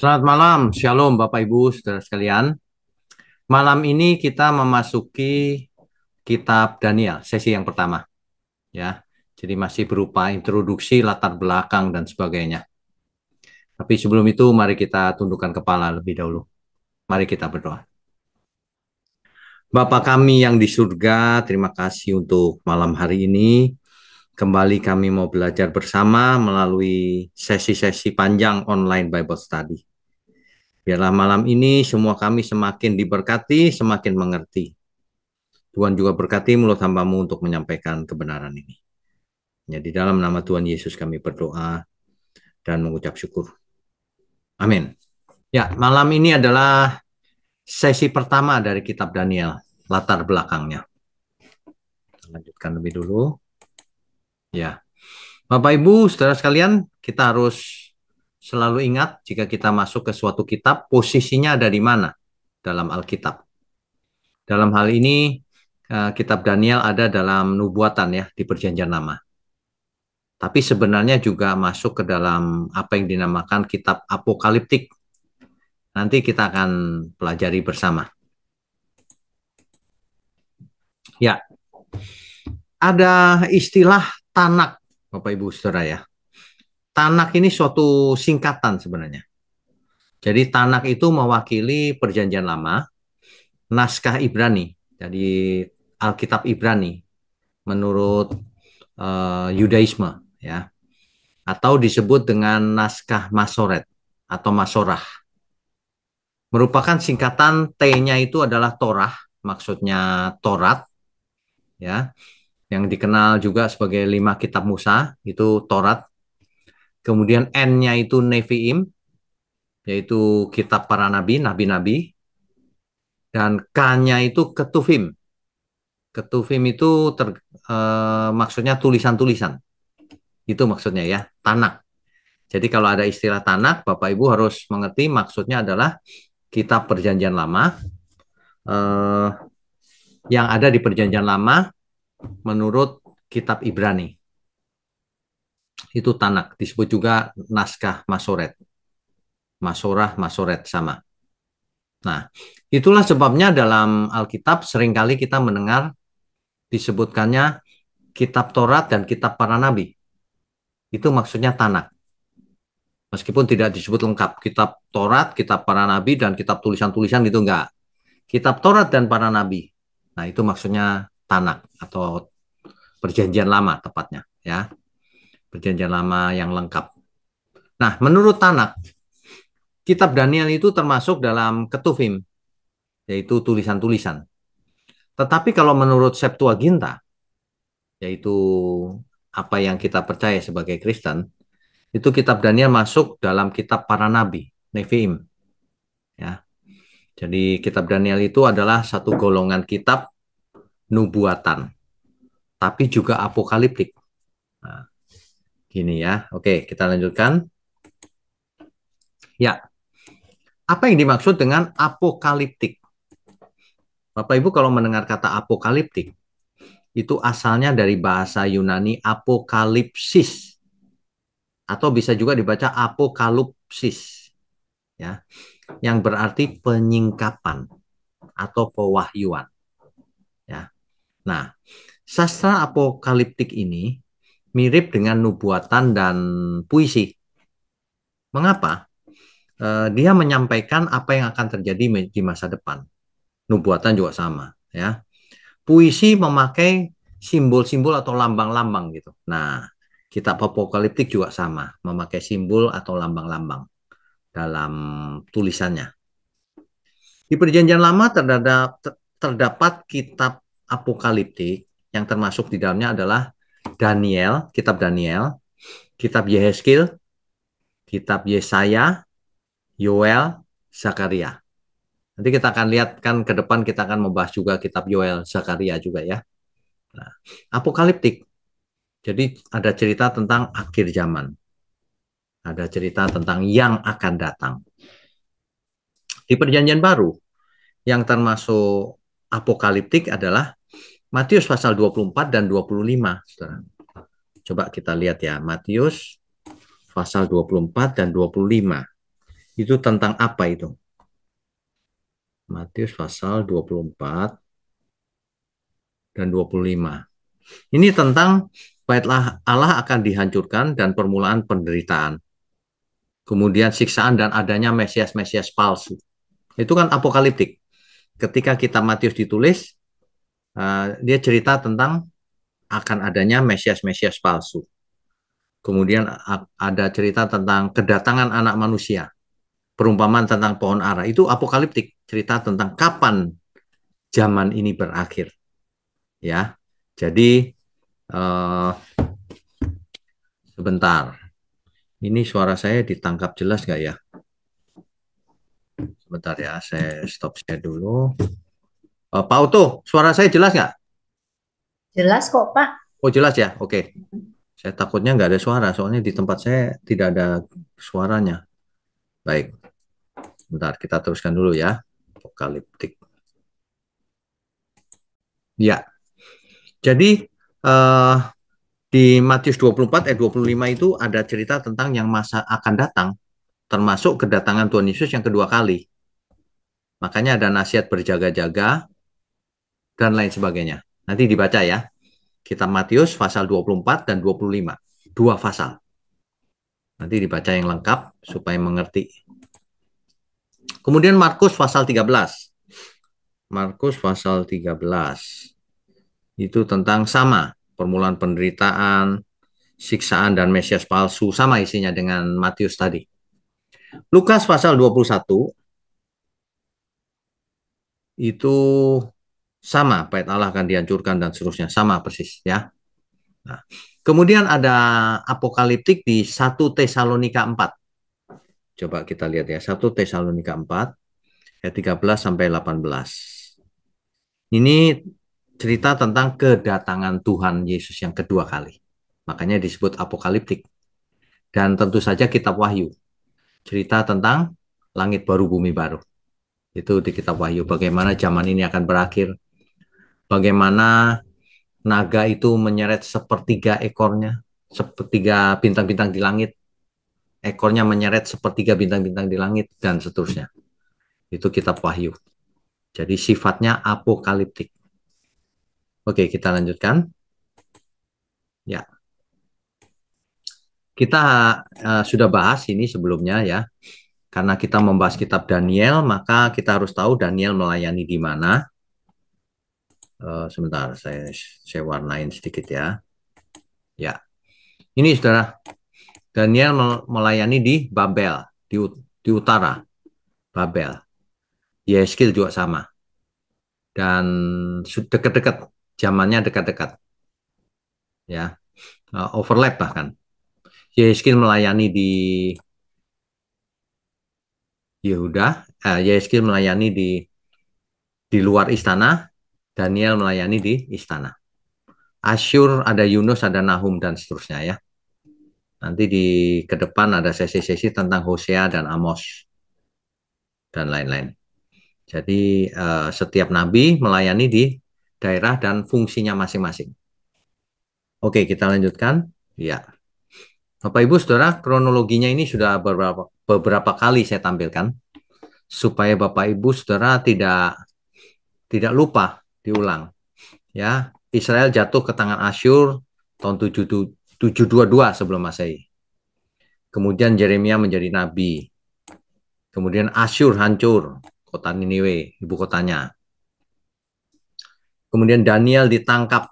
Selamat malam, Shalom Bapak Ibu, saudara sekalian. Malam ini kita memasuki kitab Daniel, sesi yang pertama. Ya. Jadi masih berupa introduksi, latar belakang dan sebagainya. Tapi sebelum itu mari kita tundukkan kepala lebih dahulu. Mari kita berdoa. Bapa kami yang di surga, terima kasih untuk malam hari ini. Kembali kami mau belajar bersama melalui sesi-sesi panjang online Bible Study. Biarlah ya, malam ini semua kami semakin diberkati, semakin mengerti. Tuhan juga berkati mulut hambamu untuk menyampaikan kebenaran ini. Ya, di dalam nama Tuhan Yesus kami berdoa dan mengucap syukur. Amin. Ya, malam ini adalah sesi pertama dari kitab Daniel, latar belakangnya. Lanjutkan lebih dulu. Ya. Bapak Ibu, saudara sekalian, kita harus selalu ingat jika kita masuk ke suatu kitab, posisinya ada di mana dalam Alkitab. Dalam hal ini, eh, kitab Daniel ada dalam nubuatan ya, di perjanjian lama. Tapi sebenarnya juga masuk ke dalam apa yang dinamakan kitab apokaliptik. Nanti kita akan pelajari bersama. Ya, ada istilah tanak, Bapak Ibu Saudara ya. Tanak ini suatu singkatan sebenarnya. Jadi Tanak itu mewakili perjanjian lama, naskah Ibrani, jadi Alkitab Ibrani menurut uh, Yudaisme ya. Atau disebut dengan naskah Masoret atau Masorah. Merupakan singkatan T-nya itu adalah Torah, maksudnya Torat ya. Yang dikenal juga sebagai lima kitab Musa, itu Torat Kemudian N-nya itu Nevi'im, yaitu kitab para nabi, nabi-nabi. Dan K-nya itu ketuvim, ketuvim itu ter, e, maksudnya tulisan-tulisan. Itu maksudnya ya, tanak. Jadi kalau ada istilah tanak, Bapak Ibu harus mengerti maksudnya adalah kitab perjanjian lama E, yang ada di perjanjian lama menurut kitab Ibrani itu Tanak disebut juga naskah Masoret. Masorah, Masoret sama. Nah, itulah sebabnya dalam Alkitab seringkali kita mendengar disebutkannya kitab Taurat dan kitab para nabi. Itu maksudnya Tanak. Meskipun tidak disebut lengkap, kitab Taurat, kitab para nabi, dan kitab tulisan-tulisan itu enggak. Kitab Taurat dan para nabi. Nah, itu maksudnya Tanak atau perjanjian lama tepatnya. ya. Perjanjian Lama yang lengkap. Nah, menurut Tanak, kitab Daniel itu termasuk dalam ketufim, yaitu tulisan-tulisan. Tetapi kalau menurut Septuaginta, yaitu apa yang kita percaya sebagai Kristen, itu kitab Daniel masuk dalam kitab para nabi, Nevi'im. Ya. Jadi kitab Daniel itu adalah satu golongan kitab nubuatan, tapi juga apokaliptik. Gini ya. Oke, kita lanjutkan. Ya. Apa yang dimaksud dengan apokaliptik? Bapak Ibu kalau mendengar kata apokaliptik, itu asalnya dari bahasa Yunani apokalipsis atau bisa juga dibaca apokalipsis ya yang berarti penyingkapan atau pewahyuan ya nah sastra apokaliptik ini mirip dengan nubuatan dan puisi. Mengapa? E, dia menyampaikan apa yang akan terjadi di masa depan. Nubuatan juga sama, ya. Puisi memakai simbol-simbol atau lambang-lambang gitu. Nah, kitab apokaliptik juga sama, memakai simbol atau lambang-lambang dalam tulisannya. Di Perjanjian Lama terdapat, terdapat kitab apokaliptik yang termasuk di dalamnya adalah Daniel, kitab Daniel, kitab Yehezkiel, kitab Yesaya, Yoel, Zakaria. Nanti kita akan lihat kan ke depan kita akan membahas juga kitab Yoel, Zakaria juga ya. Nah, apokaliptik. Jadi ada cerita tentang akhir zaman. Ada cerita tentang yang akan datang. Di perjanjian baru yang termasuk apokaliptik adalah Matius pasal 24 dan 25. Saudara. Coba kita lihat ya, Matius pasal 24 dan 25. Itu tentang apa itu? Matius pasal 24 dan 25. Ini tentang baiklah Allah akan dihancurkan dan permulaan penderitaan. Kemudian siksaan dan adanya mesias-mesias palsu. Itu kan apokaliptik. Ketika kita Matius ditulis, uh, dia cerita tentang akan adanya mesias-mesias palsu. Kemudian ada cerita tentang kedatangan anak manusia, perumpamaan tentang pohon ara. Itu apokaliptik, cerita tentang kapan zaman ini berakhir. Ya. Jadi uh, sebentar. Ini suara saya ditangkap jelas nggak ya? Sebentar ya, saya stop saya dulu. Uh, Pak Oto, suara saya jelas nggak? Jelas kok Pak. Oh jelas ya, oke. Okay. Saya takutnya nggak ada suara, soalnya di tempat saya tidak ada suaranya. Baik, bentar kita teruskan dulu ya. Apokaliptik. Ya, jadi uh, di Matius 24 ayat eh, 25 itu ada cerita tentang yang masa akan datang, termasuk kedatangan Tuhan Yesus yang kedua kali. Makanya ada nasihat berjaga-jaga, dan lain sebagainya. Nanti dibaca ya. Kitab Matius pasal 24 dan 25. Dua pasal. Nanti dibaca yang lengkap supaya mengerti. Kemudian Markus pasal 13. Markus pasal 13. Itu tentang sama, permulaan penderitaan, siksaan dan Mesias palsu sama isinya dengan Matius tadi. Lukas pasal 21 itu sama bait Allah akan dihancurkan dan seterusnya sama persis ya. Nah, kemudian ada apokaliptik di satu Tesalonika 4. Coba kita lihat ya satu Tesalonika 4 ayat 13 sampai 18. Ini cerita tentang kedatangan Tuhan Yesus yang kedua kali. Makanya disebut apokaliptik. Dan tentu saja kitab Wahyu. Cerita tentang langit baru bumi baru itu di kitab Wahyu bagaimana zaman ini akan berakhir bagaimana naga itu menyeret sepertiga ekornya, sepertiga bintang-bintang di langit, ekornya menyeret sepertiga bintang-bintang di langit, dan seterusnya. Itu kitab Wahyu. Jadi sifatnya apokaliptik. Oke, kita lanjutkan. Ya. Kita uh, sudah bahas ini sebelumnya ya. Karena kita membahas kitab Daniel, maka kita harus tahu Daniel melayani di mana Uh, sebentar, saya saya warnain sedikit ya. Ya, ini saudara, Daniel melayani di Babel, di, di utara Babel. Yeskil juga sama. Dan dekat-dekat, zamannya dekat-dekat. Ya, uh, overlap bahkan. Yeskil melayani di Yehuda, ya uh, Yeskil eh, melayani di di luar istana Daniel melayani di istana. Asyur ada Yunus, ada Nahum dan seterusnya ya. Nanti di ke depan ada sesi-sesi tentang Hosea dan Amos dan lain-lain. Jadi uh, setiap nabi melayani di daerah dan fungsinya masing-masing. Oke, kita lanjutkan. Ya. Bapak Ibu Saudara, kronologinya ini sudah beberapa beberapa kali saya tampilkan supaya Bapak Ibu Saudara tidak tidak lupa diulang. Ya, Israel jatuh ke tangan Asyur tahun 722 sebelum Masehi. Kemudian Jeremia menjadi nabi. Kemudian Asyur hancur, kota Niniwe, ibu kotanya. Kemudian Daniel ditangkap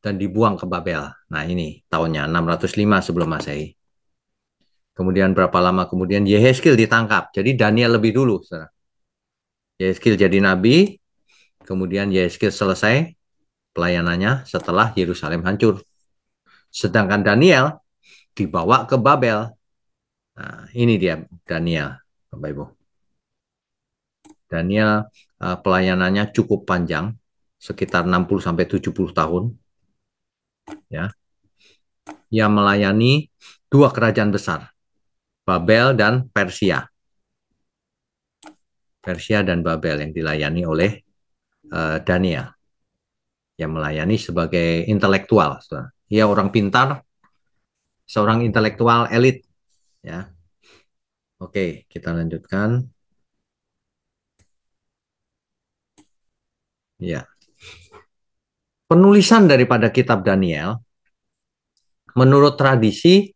dan dibuang ke Babel. Nah ini tahunnya 605 sebelum Masehi. Kemudian berapa lama kemudian Yeheskil ditangkap. Jadi Daniel lebih dulu. Yeheskil jadi nabi, Kemudian Yeskir selesai pelayanannya setelah Yerusalem hancur. Sedangkan Daniel dibawa ke Babel. Nah, ini dia Daniel, Bapak Ibu. Daniel uh, pelayanannya cukup panjang, sekitar 60 sampai 70 tahun. Ya. Ia melayani dua kerajaan besar, Babel dan Persia. Persia dan Babel yang dilayani oleh uh, Dania yang melayani sebagai intelektual. Ia orang pintar, seorang intelektual elit. Ya, oke kita lanjutkan. Ya, penulisan daripada Kitab Daniel, menurut tradisi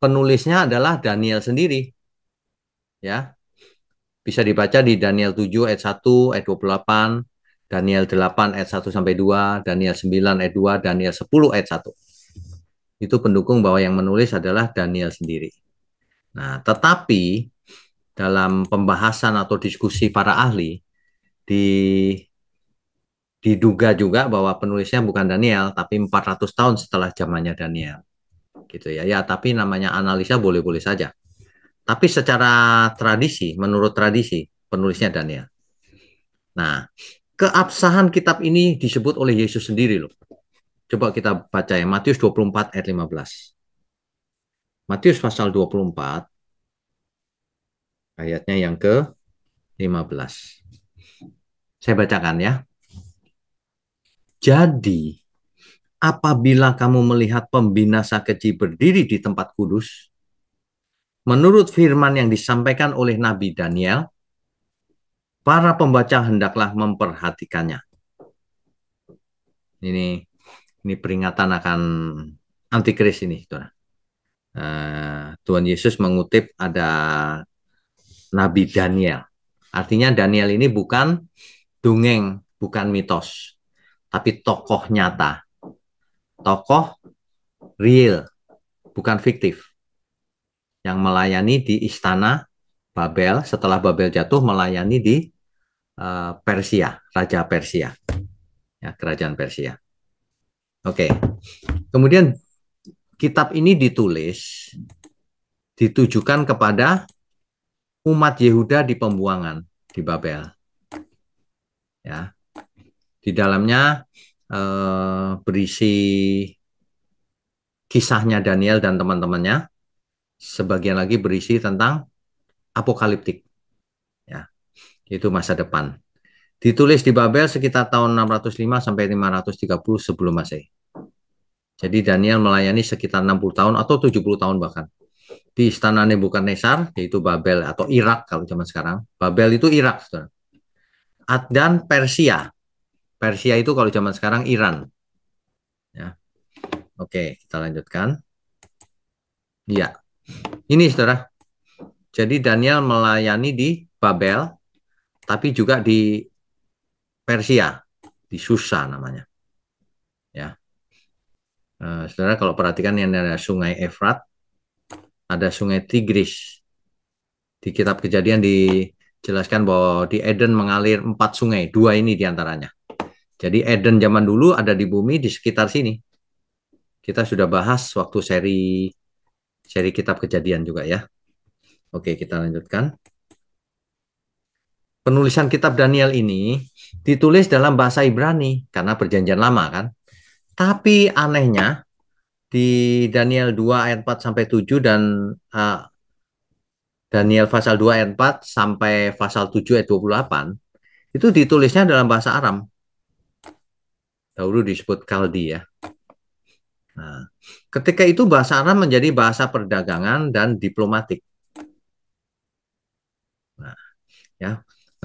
penulisnya adalah Daniel sendiri. Ya, bisa dibaca di Daniel 7 ayat 1 ayat 28 Daniel 8 ayat 1 sampai 2, Daniel 9 ayat 2, Daniel 10 ayat 1. Itu pendukung bahwa yang menulis adalah Daniel sendiri. Nah, tetapi dalam pembahasan atau diskusi para ahli di diduga juga bahwa penulisnya bukan Daniel tapi 400 tahun setelah zamannya Daniel. Gitu ya. Ya, tapi namanya analisa boleh-boleh saja. Tapi secara tradisi, menurut tradisi penulisnya Daniel. Nah, keabsahan kitab ini disebut oleh Yesus sendiri loh. Coba kita baca ya Matius 24 ayat 15. Matius pasal 24 ayatnya yang ke 15. Saya bacakan ya. Jadi apabila kamu melihat pembinasa keji berdiri di tempat kudus menurut firman yang disampaikan oleh nabi Daniel para pembaca hendaklah memperhatikannya. Ini ini peringatan akan antikris ini, Tuhan. Eh, Tuhan Yesus mengutip ada Nabi Daniel. Artinya Daniel ini bukan dongeng, bukan mitos, tapi tokoh nyata. Tokoh real, bukan fiktif. Yang melayani di istana Babel setelah Babel jatuh melayani di Eh, Persia, Raja Persia, ya, kerajaan Persia. Oke, kemudian kitab ini ditulis ditujukan kepada umat Yehuda di pembuangan di Babel. Ya, di dalamnya eh, berisi kisahnya Daniel dan teman-temannya. Sebagian lagi berisi tentang apokaliptik itu masa depan. Ditulis di Babel sekitar tahun 605 sampai 530 sebelum Masehi. Jadi Daniel melayani sekitar 60 tahun atau 70 tahun bahkan di istana Nebukadnezar yaitu Babel atau Irak kalau zaman sekarang. Babel itu Irak, Dan Persia. Persia itu kalau zaman sekarang Iran. Ya. Oke, kita lanjutkan. Iya. Ini saudara. Jadi Daniel melayani di Babel tapi juga di Persia, di Susa namanya. Ya. Nah, saudara kalau perhatikan yang ada sungai Efrat, ada sungai Tigris. Di kitab kejadian dijelaskan bahwa di Eden mengalir empat sungai, dua ini diantaranya. Jadi Eden zaman dulu ada di bumi di sekitar sini. Kita sudah bahas waktu seri seri kitab kejadian juga ya. Oke, kita lanjutkan penulisan kitab Daniel ini ditulis dalam bahasa Ibrani karena perjanjian lama kan. Tapi anehnya di Daniel 2 ayat 4 sampai 7 dan uh, Daniel pasal 2 ayat 4 sampai pasal 7 ayat 28 itu ditulisnya dalam bahasa Aram. Dahulu disebut Kaldi ya. Nah, ketika itu bahasa Aram menjadi bahasa perdagangan dan diplomatik.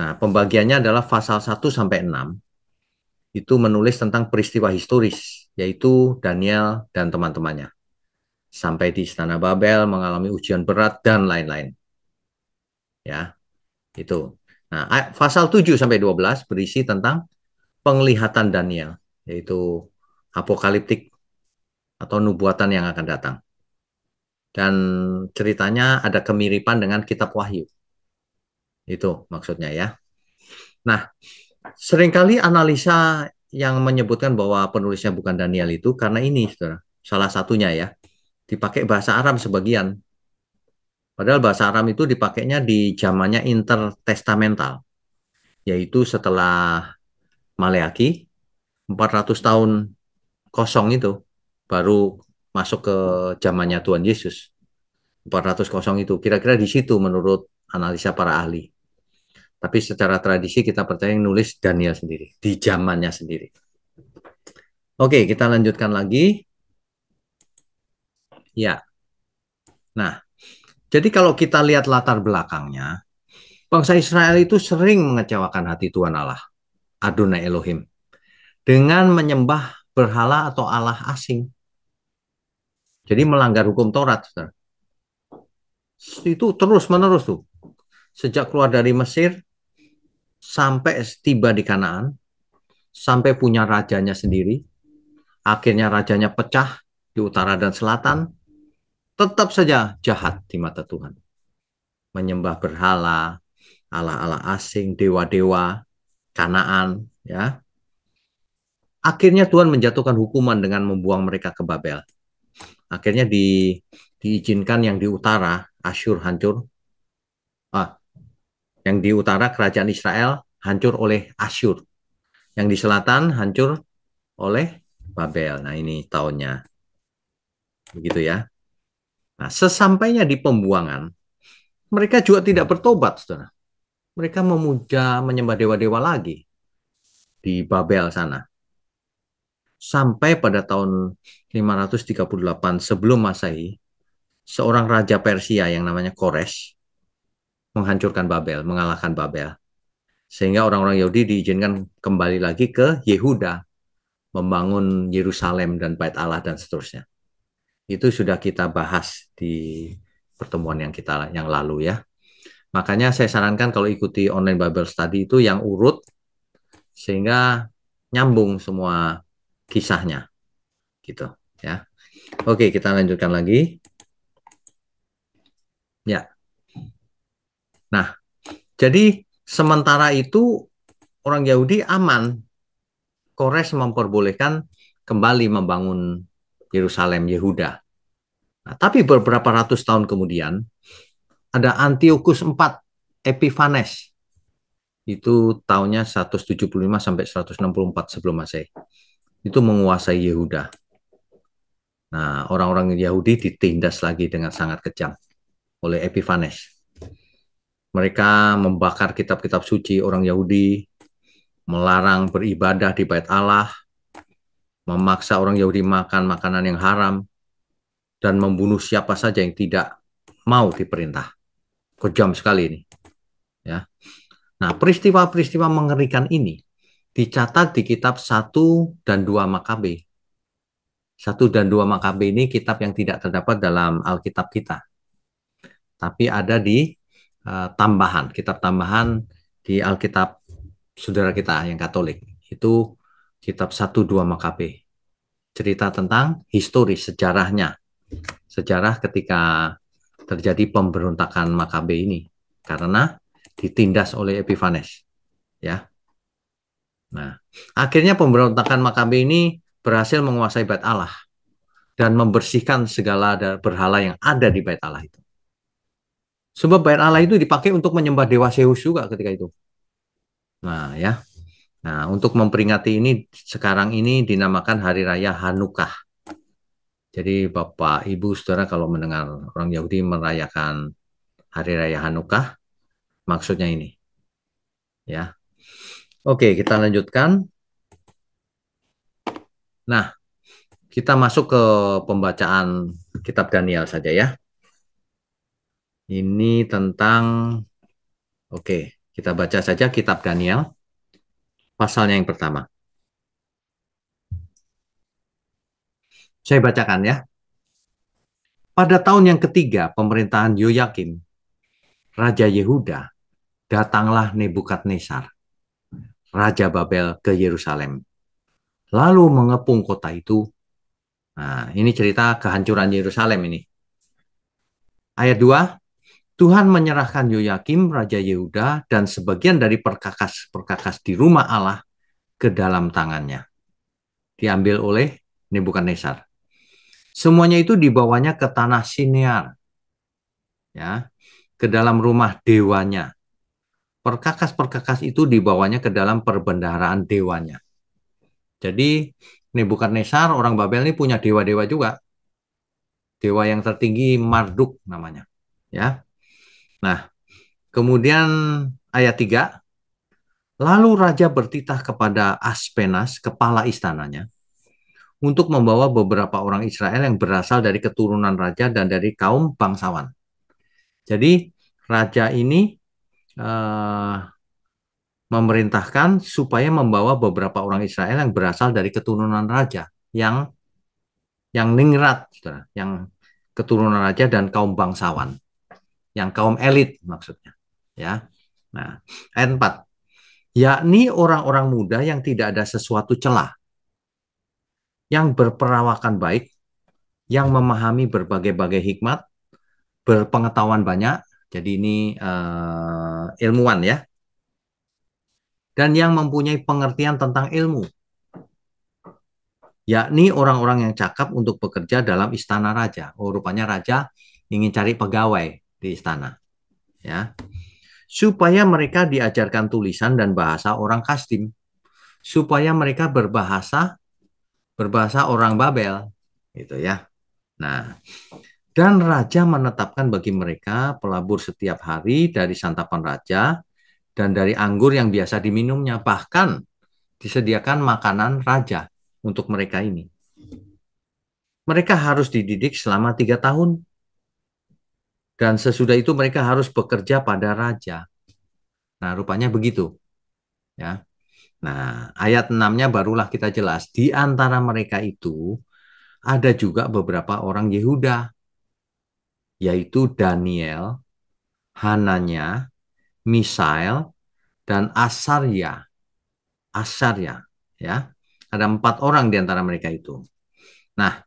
Nah, pembagiannya adalah pasal 1 sampai 6 itu menulis tentang peristiwa historis, yaitu Daniel dan teman-temannya. Sampai di Istana Babel mengalami ujian berat dan lain-lain. Ya, itu. Nah, pasal 7 sampai 12 berisi tentang penglihatan Daniel, yaitu apokaliptik atau nubuatan yang akan datang. Dan ceritanya ada kemiripan dengan kitab Wahyu itu maksudnya ya. Nah, seringkali analisa yang menyebutkan bahwa penulisnya bukan Daniel itu karena ini, saudara. Salah satunya ya, dipakai bahasa Arab sebagian. Padahal bahasa Arab itu dipakainya di zamannya intertestamental, yaitu setelah Maleaki 400 tahun kosong itu baru masuk ke zamannya Tuhan Yesus. 400 kosong itu kira-kira di situ menurut analisa para ahli. Tapi secara tradisi kita percaya yang nulis Daniel sendiri, di zamannya sendiri. Oke, kita lanjutkan lagi. Ya. Nah, jadi kalau kita lihat latar belakangnya, bangsa Israel itu sering mengecewakan hati Tuhan Allah, Adonai Elohim, dengan menyembah berhala atau Allah asing. Jadi melanggar hukum Taurat. Itu terus-menerus tuh. Sejak keluar dari Mesir, sampai tiba di Kanaan, sampai punya rajanya sendiri, akhirnya rajanya pecah di utara dan selatan, tetap saja jahat di mata Tuhan. Menyembah berhala, ala-ala asing, dewa-dewa, kanaan, ya. Akhirnya Tuhan menjatuhkan hukuman dengan membuang mereka ke Babel. Akhirnya di, diizinkan yang di utara, Asyur hancur, yang di utara kerajaan Israel hancur oleh Asyur. Yang di selatan hancur oleh Babel. Nah, ini tahunnya. Begitu ya. Nah, sesampainya di pembuangan, mereka juga tidak bertobat, Saudara. Mereka memuja, menyembah dewa-dewa lagi di Babel sana. Sampai pada tahun 538 sebelum Masehi, seorang raja Persia yang namanya Kores menghancurkan Babel, mengalahkan Babel. Sehingga orang-orang Yahudi diizinkan kembali lagi ke Yehuda, membangun Yerusalem dan Bait Allah dan seterusnya. Itu sudah kita bahas di pertemuan yang kita yang lalu ya. Makanya saya sarankan kalau ikuti online Bible study itu yang urut sehingga nyambung semua kisahnya. Gitu ya. Oke, kita lanjutkan lagi. Nah, jadi sementara itu orang Yahudi aman. Kores memperbolehkan kembali membangun Yerusalem Yehuda. Nah, tapi beberapa ratus tahun kemudian ada Antiochus IV Epiphanes. Itu tahunnya 175 sampai 164 sebelum Masehi. Itu menguasai Yehuda. Nah, orang-orang Yahudi ditindas lagi dengan sangat kejam oleh Epiphanes. Mereka membakar kitab-kitab suci orang Yahudi, melarang beribadah di bait Allah, memaksa orang Yahudi makan makanan yang haram, dan membunuh siapa saja yang tidak mau diperintah. Kejam sekali ini. Ya. Nah, peristiwa-peristiwa mengerikan ini dicatat di kitab 1 dan 2 Makabe. 1 dan 2 Makabe ini kitab yang tidak terdapat dalam Alkitab kita. Tapi ada di Eh, tambahan, kitab tambahan di Alkitab saudara kita yang Katolik. Itu kitab 1 2 Makabe. Cerita tentang histori sejarahnya. Sejarah ketika terjadi pemberontakan Makabe ini karena ditindas oleh Epifanes. Ya. Nah, akhirnya pemberontakan Makabe ini berhasil menguasai bait Allah dan membersihkan segala berhala yang ada di bait Allah itu. Sebab bait Allah itu dipakai untuk menyembah dewa Zeus juga ketika itu. Nah, ya. Nah, untuk memperingati ini sekarang ini dinamakan hari raya Hanukkah. Jadi Bapak Ibu Saudara kalau mendengar orang Yahudi merayakan hari raya Hanukkah, maksudnya ini. Ya. Oke, kita lanjutkan. Nah, kita masuk ke pembacaan kitab Daniel saja ya. Ini tentang Oke, kita baca saja kitab Daniel pasalnya yang pertama. Saya bacakan ya. Pada tahun yang ketiga pemerintahan Yoyakim, Raja Yehuda, datanglah Nebukadnezar, Raja Babel ke Yerusalem. Lalu mengepung kota itu. Nah, ini cerita kehancuran Yerusalem ini. Ayat 2, Tuhan menyerahkan Yoyakim, Raja Yehuda, dan sebagian dari perkakas-perkakas di rumah Allah ke dalam tangannya. Diambil oleh Nebukadnezar. Semuanya itu dibawanya ke tanah Sinear. Ya, ke dalam rumah dewanya. Perkakas-perkakas itu dibawanya ke dalam perbendaharaan dewanya. Jadi Nebukadnezar orang Babel ini punya dewa-dewa juga. Dewa yang tertinggi Marduk namanya. Ya, Nah, kemudian ayat 3 Lalu raja bertitah kepada Aspenas, kepala istananya, untuk membawa beberapa orang Israel yang berasal dari keturunan raja dan dari kaum bangsawan. Jadi raja ini uh, memerintahkan supaya membawa beberapa orang Israel yang berasal dari keturunan raja yang yang ningrat, yang keturunan raja dan kaum bangsawan yang kaum elit maksudnya ya nah ayat 4 yakni orang-orang muda yang tidak ada sesuatu celah yang berperawakan baik yang memahami berbagai-bagai hikmat berpengetahuan banyak jadi ini uh, ilmuwan ya dan yang mempunyai pengertian tentang ilmu yakni orang-orang yang cakap untuk bekerja dalam istana raja. Oh, rupanya raja ingin cari pegawai di istana. Ya. Supaya mereka diajarkan tulisan dan bahasa orang Kastim. Supaya mereka berbahasa berbahasa orang Babel, gitu ya. Nah, dan raja menetapkan bagi mereka pelabur setiap hari dari santapan raja dan dari anggur yang biasa diminumnya, bahkan disediakan makanan raja untuk mereka ini. Mereka harus dididik selama tiga tahun dan sesudah itu mereka harus bekerja pada raja. Nah, rupanya begitu. Ya. Nah, ayat 6-nya barulah kita jelas. Di antara mereka itu ada juga beberapa orang Yehuda, yaitu Daniel, Hananya, Misael, dan Asarya. Asarya, ya. Ada empat orang di antara mereka itu. Nah,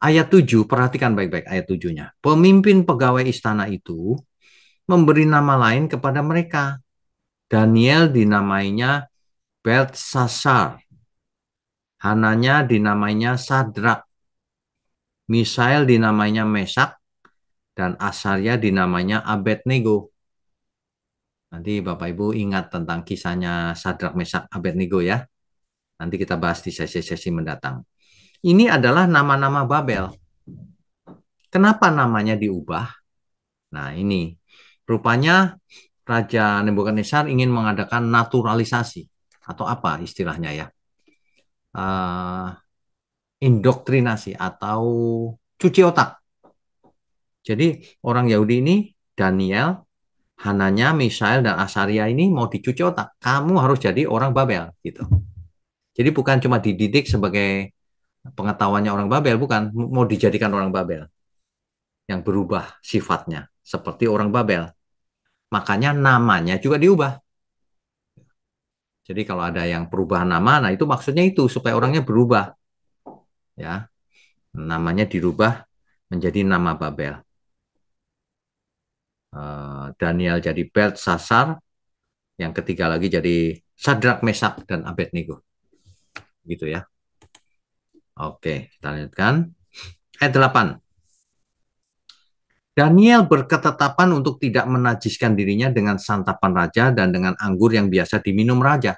Ayat 7, perhatikan baik-baik ayat 7-nya. Pemimpin pegawai istana itu memberi nama lain kepada mereka. Daniel dinamainya Belsasar. Hananya dinamainya Sadrak. Misael dinamainya Mesak. Dan Asarya dinamainya Abednego. Nanti Bapak Ibu ingat tentang kisahnya Sadrak Mesak Abednego ya. Nanti kita bahas di sesi-sesi mendatang. Ini adalah nama-nama Babel. Kenapa namanya diubah? Nah, ini rupanya Raja Nebukadnezar ingin mengadakan naturalisasi atau apa istilahnya ya? Uh, indoktrinasi atau cuci otak. Jadi orang Yahudi ini Daniel, Hananya, Misael dan Asaria ini mau dicuci otak. Kamu harus jadi orang Babel gitu. Jadi bukan cuma dididik sebagai pengetahuannya orang Babel bukan mau dijadikan orang Babel yang berubah sifatnya seperti orang Babel. Makanya namanya juga diubah. Jadi kalau ada yang perubahan nama, nah itu maksudnya itu supaya orangnya berubah. Ya. Namanya dirubah menjadi nama Babel. Eh, Daniel jadi Belt Sasar, yang ketiga lagi jadi Sadrak Mesak dan Abednego. Gitu ya. Oke, kita lanjutkan. Ayat 8. Daniel berketetapan untuk tidak menajiskan dirinya dengan santapan raja dan dengan anggur yang biasa diminum raja.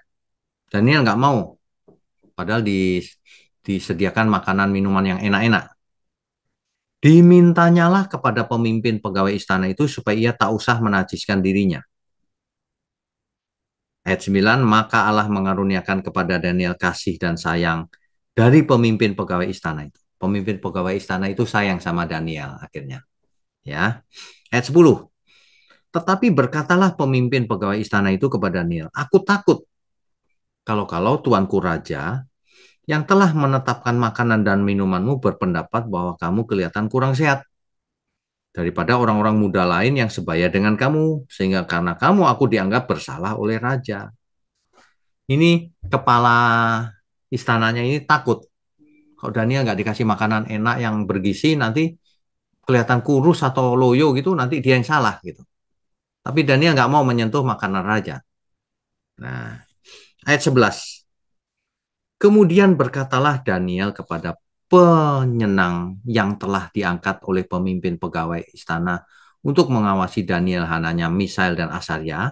Daniel nggak mau, padahal di, disediakan makanan minuman yang enak-enak. Dimintanyalah kepada pemimpin pegawai istana itu supaya ia tak usah menajiskan dirinya. Ayat 9, maka Allah mengaruniakan kepada Daniel kasih dan sayang dari pemimpin pegawai istana itu. Pemimpin pegawai istana itu sayang sama Daniel akhirnya. Ya. Ayat 10. Tetapi berkatalah pemimpin pegawai istana itu kepada Daniel, "Aku takut kalau-kalau tuanku raja yang telah menetapkan makanan dan minumanmu berpendapat bahwa kamu kelihatan kurang sehat daripada orang-orang muda lain yang sebaya dengan kamu, sehingga karena kamu aku dianggap bersalah oleh raja." Ini kepala istananya ini takut kalau Daniel nggak dikasih makanan enak yang bergizi nanti kelihatan kurus atau loyo gitu nanti dia yang salah gitu. Tapi Daniel nggak mau menyentuh makanan raja. Nah, ayat 11. Kemudian berkatalah Daniel kepada penyenang yang telah diangkat oleh pemimpin pegawai istana untuk mengawasi Daniel, Hananya, Misael, dan Asaria.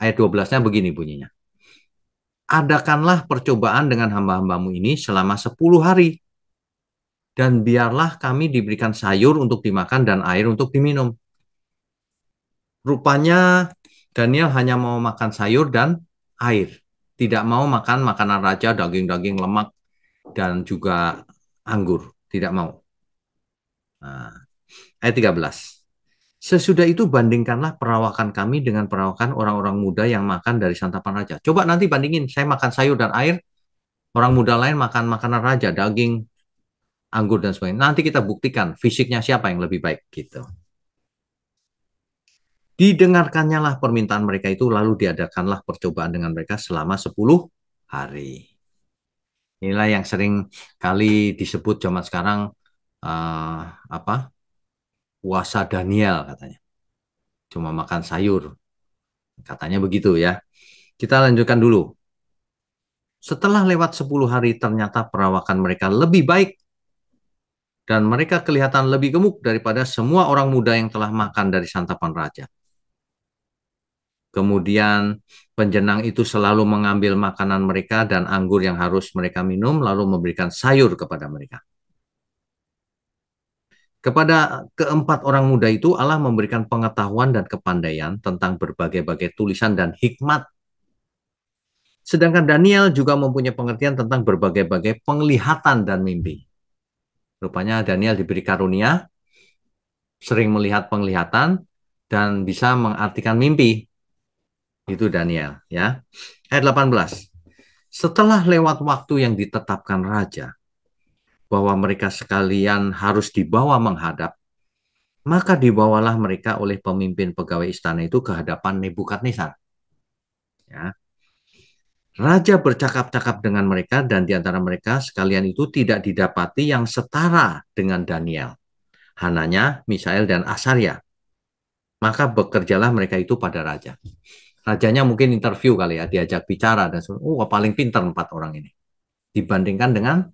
Ayat 12-nya begini bunyinya adakanlah percobaan dengan hamba-hambamu ini selama sepuluh hari. Dan biarlah kami diberikan sayur untuk dimakan dan air untuk diminum. Rupanya Daniel hanya mau makan sayur dan air. Tidak mau makan makanan raja, daging-daging lemak, dan juga anggur. Tidak mau. Nah, ayat 13. Sesudah itu bandingkanlah perawakan kami dengan perawakan orang-orang muda yang makan dari santapan raja. Coba nanti bandingin, saya makan sayur dan air, orang muda lain makan makanan raja, daging, anggur dan sebagainya. Nanti kita buktikan fisiknya siapa yang lebih baik gitu. Didengarkannya lah permintaan mereka itu, lalu diadakanlah percobaan dengan mereka selama 10 hari. Inilah yang sering kali disebut zaman sekarang uh, apa puasa Daniel katanya. Cuma makan sayur. Katanya begitu ya. Kita lanjutkan dulu. Setelah lewat 10 hari ternyata perawakan mereka lebih baik dan mereka kelihatan lebih gemuk daripada semua orang muda yang telah makan dari santapan raja. Kemudian penjenang itu selalu mengambil makanan mereka dan anggur yang harus mereka minum lalu memberikan sayur kepada mereka. Kepada keempat orang muda itu, Allah memberikan pengetahuan dan kepandaian tentang berbagai-bagai tulisan dan hikmat. Sedangkan Daniel juga mempunyai pengertian tentang berbagai-bagai penglihatan dan mimpi. Rupanya Daniel diberi karunia, sering melihat penglihatan, dan bisa mengartikan mimpi. Itu Daniel. ya Ayat 18. Setelah lewat waktu yang ditetapkan raja, bahwa mereka sekalian harus dibawa menghadap, maka dibawalah mereka oleh pemimpin pegawai istana itu ke hadapan Nebukadnezar. Ya. Raja bercakap-cakap dengan mereka dan di antara mereka sekalian itu tidak didapati yang setara dengan Daniel. Hananya, Misael, dan Asaria. Maka bekerjalah mereka itu pada raja. Rajanya mungkin interview kali ya, diajak bicara dan oh paling pintar empat orang ini dibandingkan dengan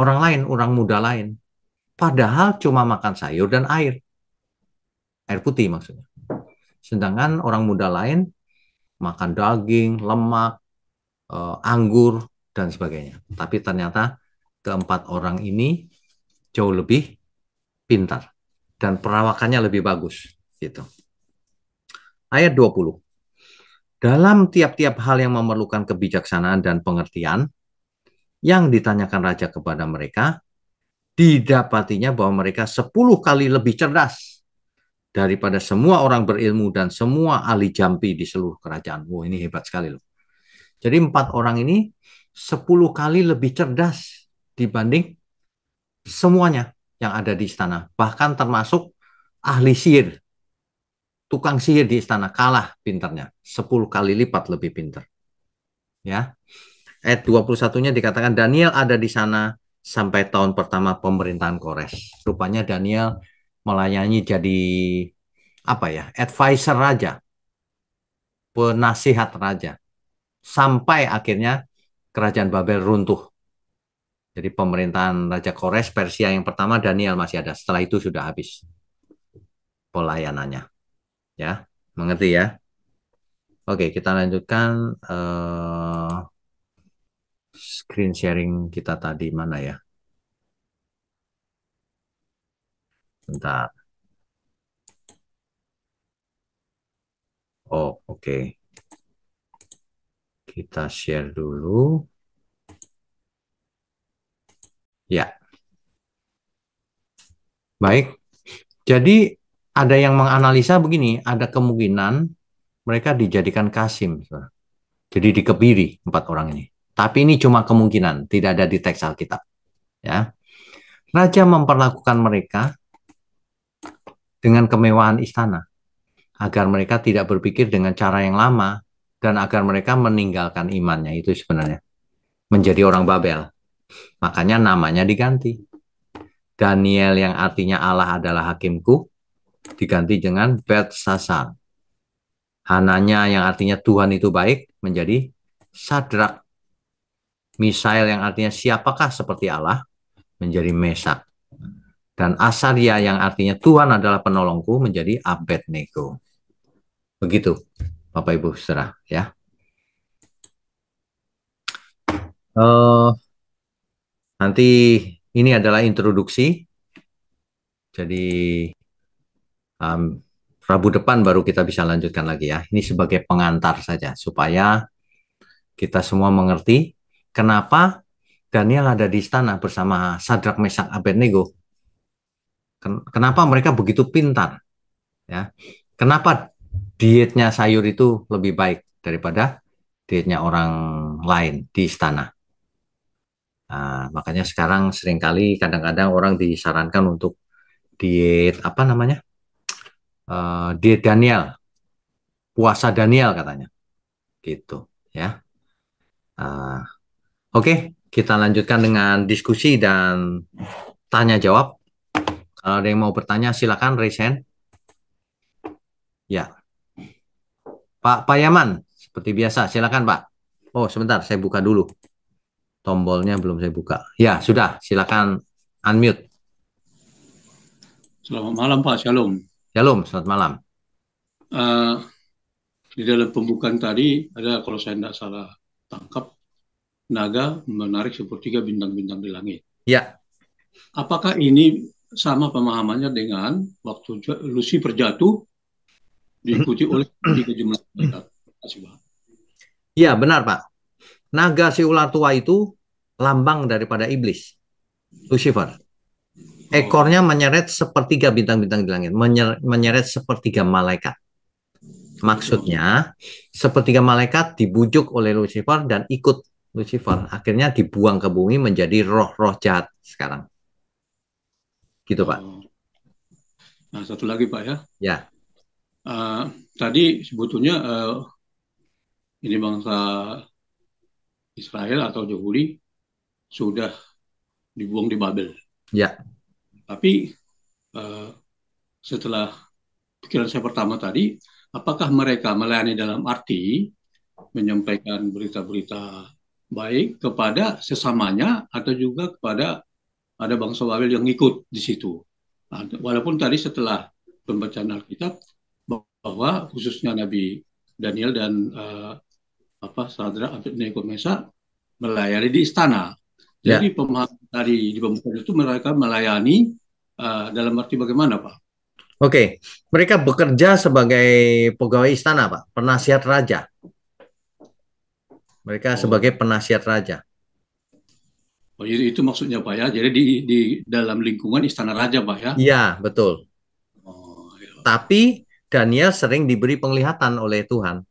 orang lain, orang muda lain. Padahal cuma makan sayur dan air. Air putih maksudnya. Sedangkan orang muda lain makan daging, lemak, eh, anggur, dan sebagainya. Tapi ternyata keempat orang ini jauh lebih pintar dan perawakannya lebih bagus gitu. Ayat 20. Dalam tiap-tiap hal yang memerlukan kebijaksanaan dan pengertian, yang ditanyakan raja kepada mereka, didapatinya bahwa mereka sepuluh kali lebih cerdas daripada semua orang berilmu dan semua ahli jampi di seluruh kerajaan. Wow, ini hebat sekali loh. Jadi empat orang ini sepuluh kali lebih cerdas dibanding semuanya yang ada di istana, bahkan termasuk ahli sihir. Tukang sihir di istana kalah pinternya, sepuluh kali lipat lebih pinter. Ya. Eh, ayat 21-nya dikatakan Daniel ada di sana sampai tahun pertama pemerintahan Kores. Rupanya Daniel melayani jadi apa ya? advisor raja. Penasihat raja. Sampai akhirnya kerajaan Babel runtuh. Jadi pemerintahan Raja Kores Persia yang pertama Daniel masih ada. Setelah itu sudah habis pelayanannya. Ya, mengerti ya? Oke, kita lanjutkan uh screen sharing kita tadi mana ya? Bentar. Oh, oke. Okay. Kita share dulu. Ya. Baik. Jadi ada yang menganalisa begini, ada kemungkinan mereka dijadikan kasim. Jadi dikebiri empat orang ini. Tapi ini cuma kemungkinan, tidak ada di teks Alkitab. Ya. Raja memperlakukan mereka dengan kemewahan istana agar mereka tidak berpikir dengan cara yang lama dan agar mereka meninggalkan imannya itu sebenarnya menjadi orang Babel. Makanya namanya diganti. Daniel yang artinya Allah adalah hakimku diganti dengan Betsasar. Hananya yang artinya Tuhan itu baik menjadi Sadrak, Misael yang artinya siapakah seperti Allah menjadi Mesak. Dan Asaria yang artinya Tuhan adalah penolongku menjadi Abednego. Begitu Bapak Ibu Saudara ya. Uh, nanti ini adalah introduksi. Jadi um, Rabu depan baru kita bisa lanjutkan lagi ya. Ini sebagai pengantar saja supaya kita semua mengerti Kenapa Daniel ada di istana bersama Sadrak Mesak Abednego? Kenapa mereka begitu pintar? Ya. Kenapa dietnya sayur itu lebih baik daripada dietnya orang lain di istana? Nah, makanya sekarang seringkali kadang-kadang orang disarankan untuk diet apa namanya? Uh, diet Daniel. Puasa Daniel katanya. Gitu, ya. Uh, Oke, kita lanjutkan dengan diskusi dan tanya jawab. Kalau ada yang mau bertanya, silakan raise hand. Ya, Pak Payaman, seperti biasa, silakan Pak. Oh, sebentar, saya buka dulu. Tombolnya belum saya buka. Ya, sudah, silakan unmute. Selamat malam Pak, Shalom. Shalom, selamat malam. Uh, di dalam pembukaan tadi ada kalau saya tidak salah tangkap naga menarik sepertiga bintang-bintang di langit. Ya. Apakah ini sama pemahamannya dengan waktu Lucifer jatuh diikuti oleh tiga jumlah mereka? Ya, benar Pak. Naga si ular tua itu lambang daripada iblis, Lucifer. Oh. Ekornya menyeret sepertiga bintang-bintang di langit, menyeret sepertiga malaikat. Maksudnya, sepertiga malaikat dibujuk oleh Lucifer dan ikut Lucifer akhirnya dibuang ke bumi menjadi roh-roh jahat sekarang. Gitu Pak. Oh. Nah satu lagi Pak ya. Ya. Uh, tadi sebetulnya uh, ini bangsa Israel atau Yahudi sudah dibuang di Babel. Ya. Tapi uh, setelah pikiran saya pertama tadi, apakah mereka melayani dalam arti menyampaikan berita-berita baik kepada sesamanya atau juga kepada ada bangsa Babel yang ikut di situ. Nah, walaupun tadi setelah pembacaan Alkitab bahwa khususnya Nabi Daniel dan uh, apa Sadra Abednego Mesa melayani di istana. Ya. Jadi ya. pemahaman dari di pembukaan itu mereka melayani uh, dalam arti bagaimana, Pak? Oke, okay. mereka bekerja sebagai pegawai istana, Pak, penasihat raja. Mereka oh. sebagai penasihat raja. Oh, jadi itu maksudnya Pak ya. Jadi di, di dalam lingkungan istana raja Pak ya. Iya, betul. Oh, iya. Tapi Daniel sering diberi penglihatan oleh Tuhan.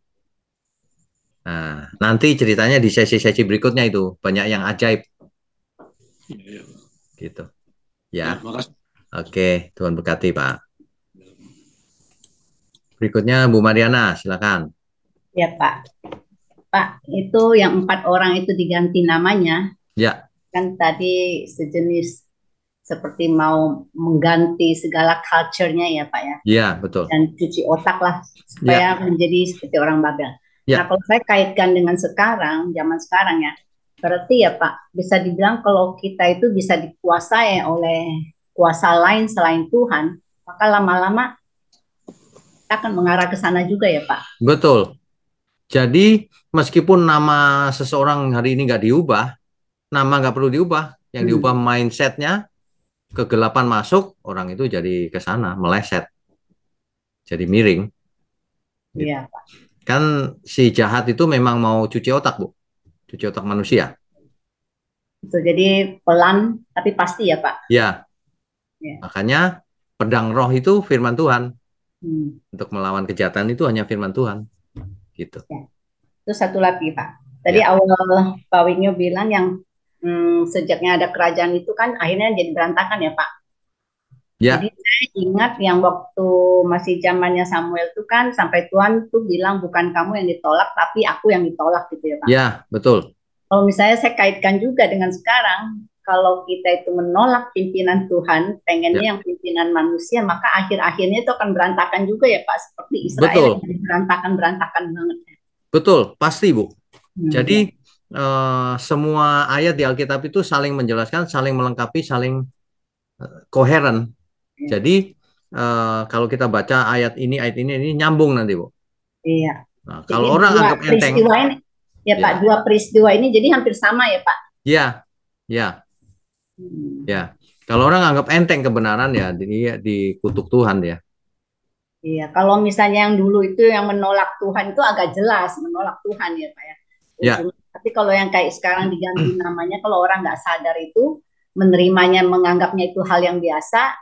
Nah, nanti ceritanya di sesi-sesi berikutnya itu banyak yang ajaib. Iya, iya. Gitu. Ya. ya kasih. Oke, Tuhan berkati Pak. Berikutnya Bu Mariana, silakan. Ya Pak. Pak, itu yang empat orang itu diganti namanya. Ya. Kan tadi sejenis seperti mau mengganti segala culture-nya ya Pak ya. Iya, betul. Dan cuci otak lah supaya ya. menjadi seperti orang Babel. Ya. Nah, kalau saya kaitkan dengan sekarang, zaman sekarang ya, berarti ya Pak, bisa dibilang kalau kita itu bisa dikuasai oleh kuasa lain selain Tuhan, maka lama-lama kita akan mengarah ke sana juga ya Pak. Betul, jadi meskipun nama seseorang hari ini nggak diubah, nama nggak perlu diubah, yang hmm. diubah mindsetnya, kegelapan masuk, orang itu jadi ke sana, meleset, jadi miring. Gitu. Iya. Kan si jahat itu memang mau cuci otak, Bu. Cuci otak manusia. Itu jadi pelan tapi pasti ya, Pak. Iya. Ya. Makanya pedang roh itu firman Tuhan. Hmm. Untuk melawan kejahatan itu hanya firman Tuhan gitu. Ya. Itu satu lagi Pak. Tadi ya. awal Pak Winyo bilang yang hmm, sejaknya ada kerajaan itu kan akhirnya jadi berantakan ya Pak. Ya. Jadi saya ingat yang waktu masih zamannya Samuel itu kan sampai Tuhan tuh bilang bukan kamu yang ditolak tapi aku yang ditolak gitu ya Pak. Ya betul. Kalau misalnya saya kaitkan juga dengan sekarang kalau kita itu menolak pimpinan Tuhan, pengennya ya. yang pimpinan manusia, maka akhir-akhirnya itu akan berantakan juga ya Pak, seperti Israel Betul. berantakan berantakan banget. Betul, pasti Bu. Hmm. Jadi uh, semua ayat di Alkitab itu saling menjelaskan, saling melengkapi, saling uh, koheren. Hmm. Jadi uh, kalau kita baca ayat ini, ayat ini, ini nyambung nanti Bu. Iya. Nah, kalau jadi orang anggap enteng. Ini, ya, ya Pak, dua peristiwa ini jadi hampir sama ya Pak. Iya, ya. ya. Ya, kalau orang anggap enteng kebenaran ya di dikutuk Tuhan ya. Iya, kalau misalnya yang dulu itu yang menolak Tuhan itu agak jelas menolak Tuhan ya pak ya. Ya. Tapi kalau yang kayak sekarang diganti namanya, kalau orang nggak sadar itu menerimanya, menganggapnya itu hal yang biasa,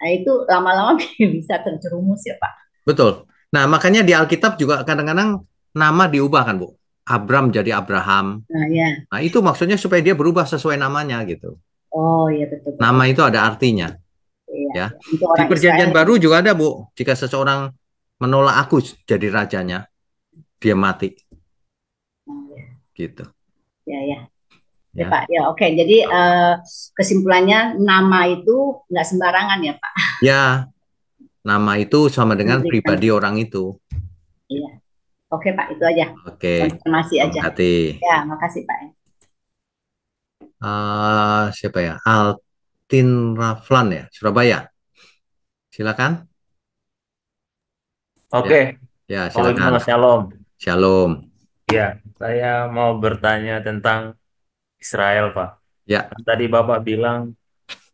nah itu lama-lama bisa terjerumus ya pak. Betul. Nah makanya di Alkitab juga kadang-kadang nama diubah kan bu. Abram jadi Abraham. Nah, ya. nah itu maksudnya supaya dia berubah sesuai namanya gitu. Oh iya betul. Nama itu ada artinya. Iya. Ya. Iya. Di perjanjian Israel. baru juga ada bu. Jika seseorang menolak aku jadi rajanya, dia mati. Oh, iya. Gitu. Ya ya. Ya, ya Pak. Ya oke. Jadi uh, kesimpulannya nama itu nggak sembarangan ya Pak. Ya. Nama itu sama dengan pribadi orang itu. Iya. Oke Pak, itu aja. Oke. kasih aja. Hati. Ya, makasih Pak uh, siapa ya? Altin Raflan ya, Surabaya. Silakan. Oke. Ya, ya silakan. Shalom. Shalom. Ya, saya mau bertanya tentang Israel, Pak. Ya. Kan tadi Bapak bilang,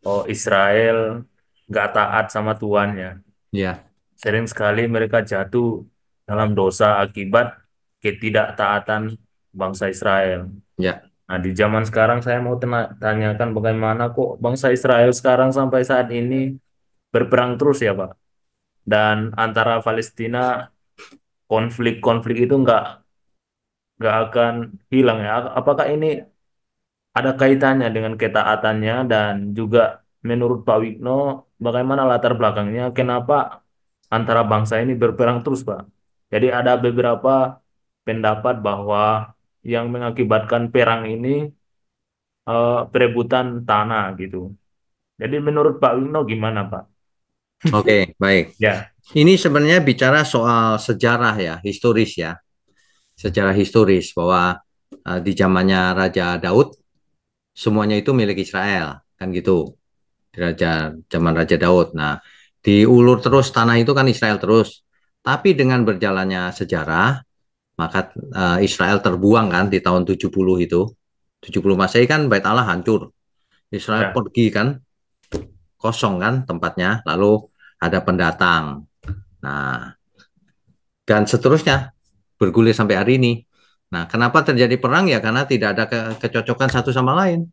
oh Israel nggak taat sama Tuannya. Ya. Sering sekali mereka jatuh dalam dosa akibat ketidaktaatan bangsa Israel. Ya. Nah, di zaman sekarang saya mau tanyakan bagaimana kok bangsa Israel sekarang sampai saat ini berperang terus ya, Pak. Dan antara Palestina konflik-konflik itu nggak nggak akan hilang ya. Apakah ini ada kaitannya dengan ketaatannya dan juga menurut Pak Wigno bagaimana latar belakangnya kenapa antara bangsa ini berperang terus, Pak? Jadi ada beberapa pendapat bahwa yang mengakibatkan perang ini uh, perebutan tanah gitu. Jadi menurut Pak Wino gimana Pak? Oke okay, baik. ya. Ini sebenarnya bicara soal sejarah ya, historis ya, sejarah historis bahwa uh, di zamannya Raja Daud semuanya itu milik Israel kan gitu. Raja zaman Raja Daud. Nah diulur terus tanah itu kan Israel terus. Tapi dengan berjalannya sejarah, maka uh, Israel terbuang kan di tahun 70 itu. 70 Masehi kan Bait Allah hancur. Israel ya. pergi kan kosong kan tempatnya, lalu ada pendatang. Nah, dan seterusnya bergulir sampai hari ini. Nah, kenapa terjadi perang ya karena tidak ada ke kecocokan satu sama lain.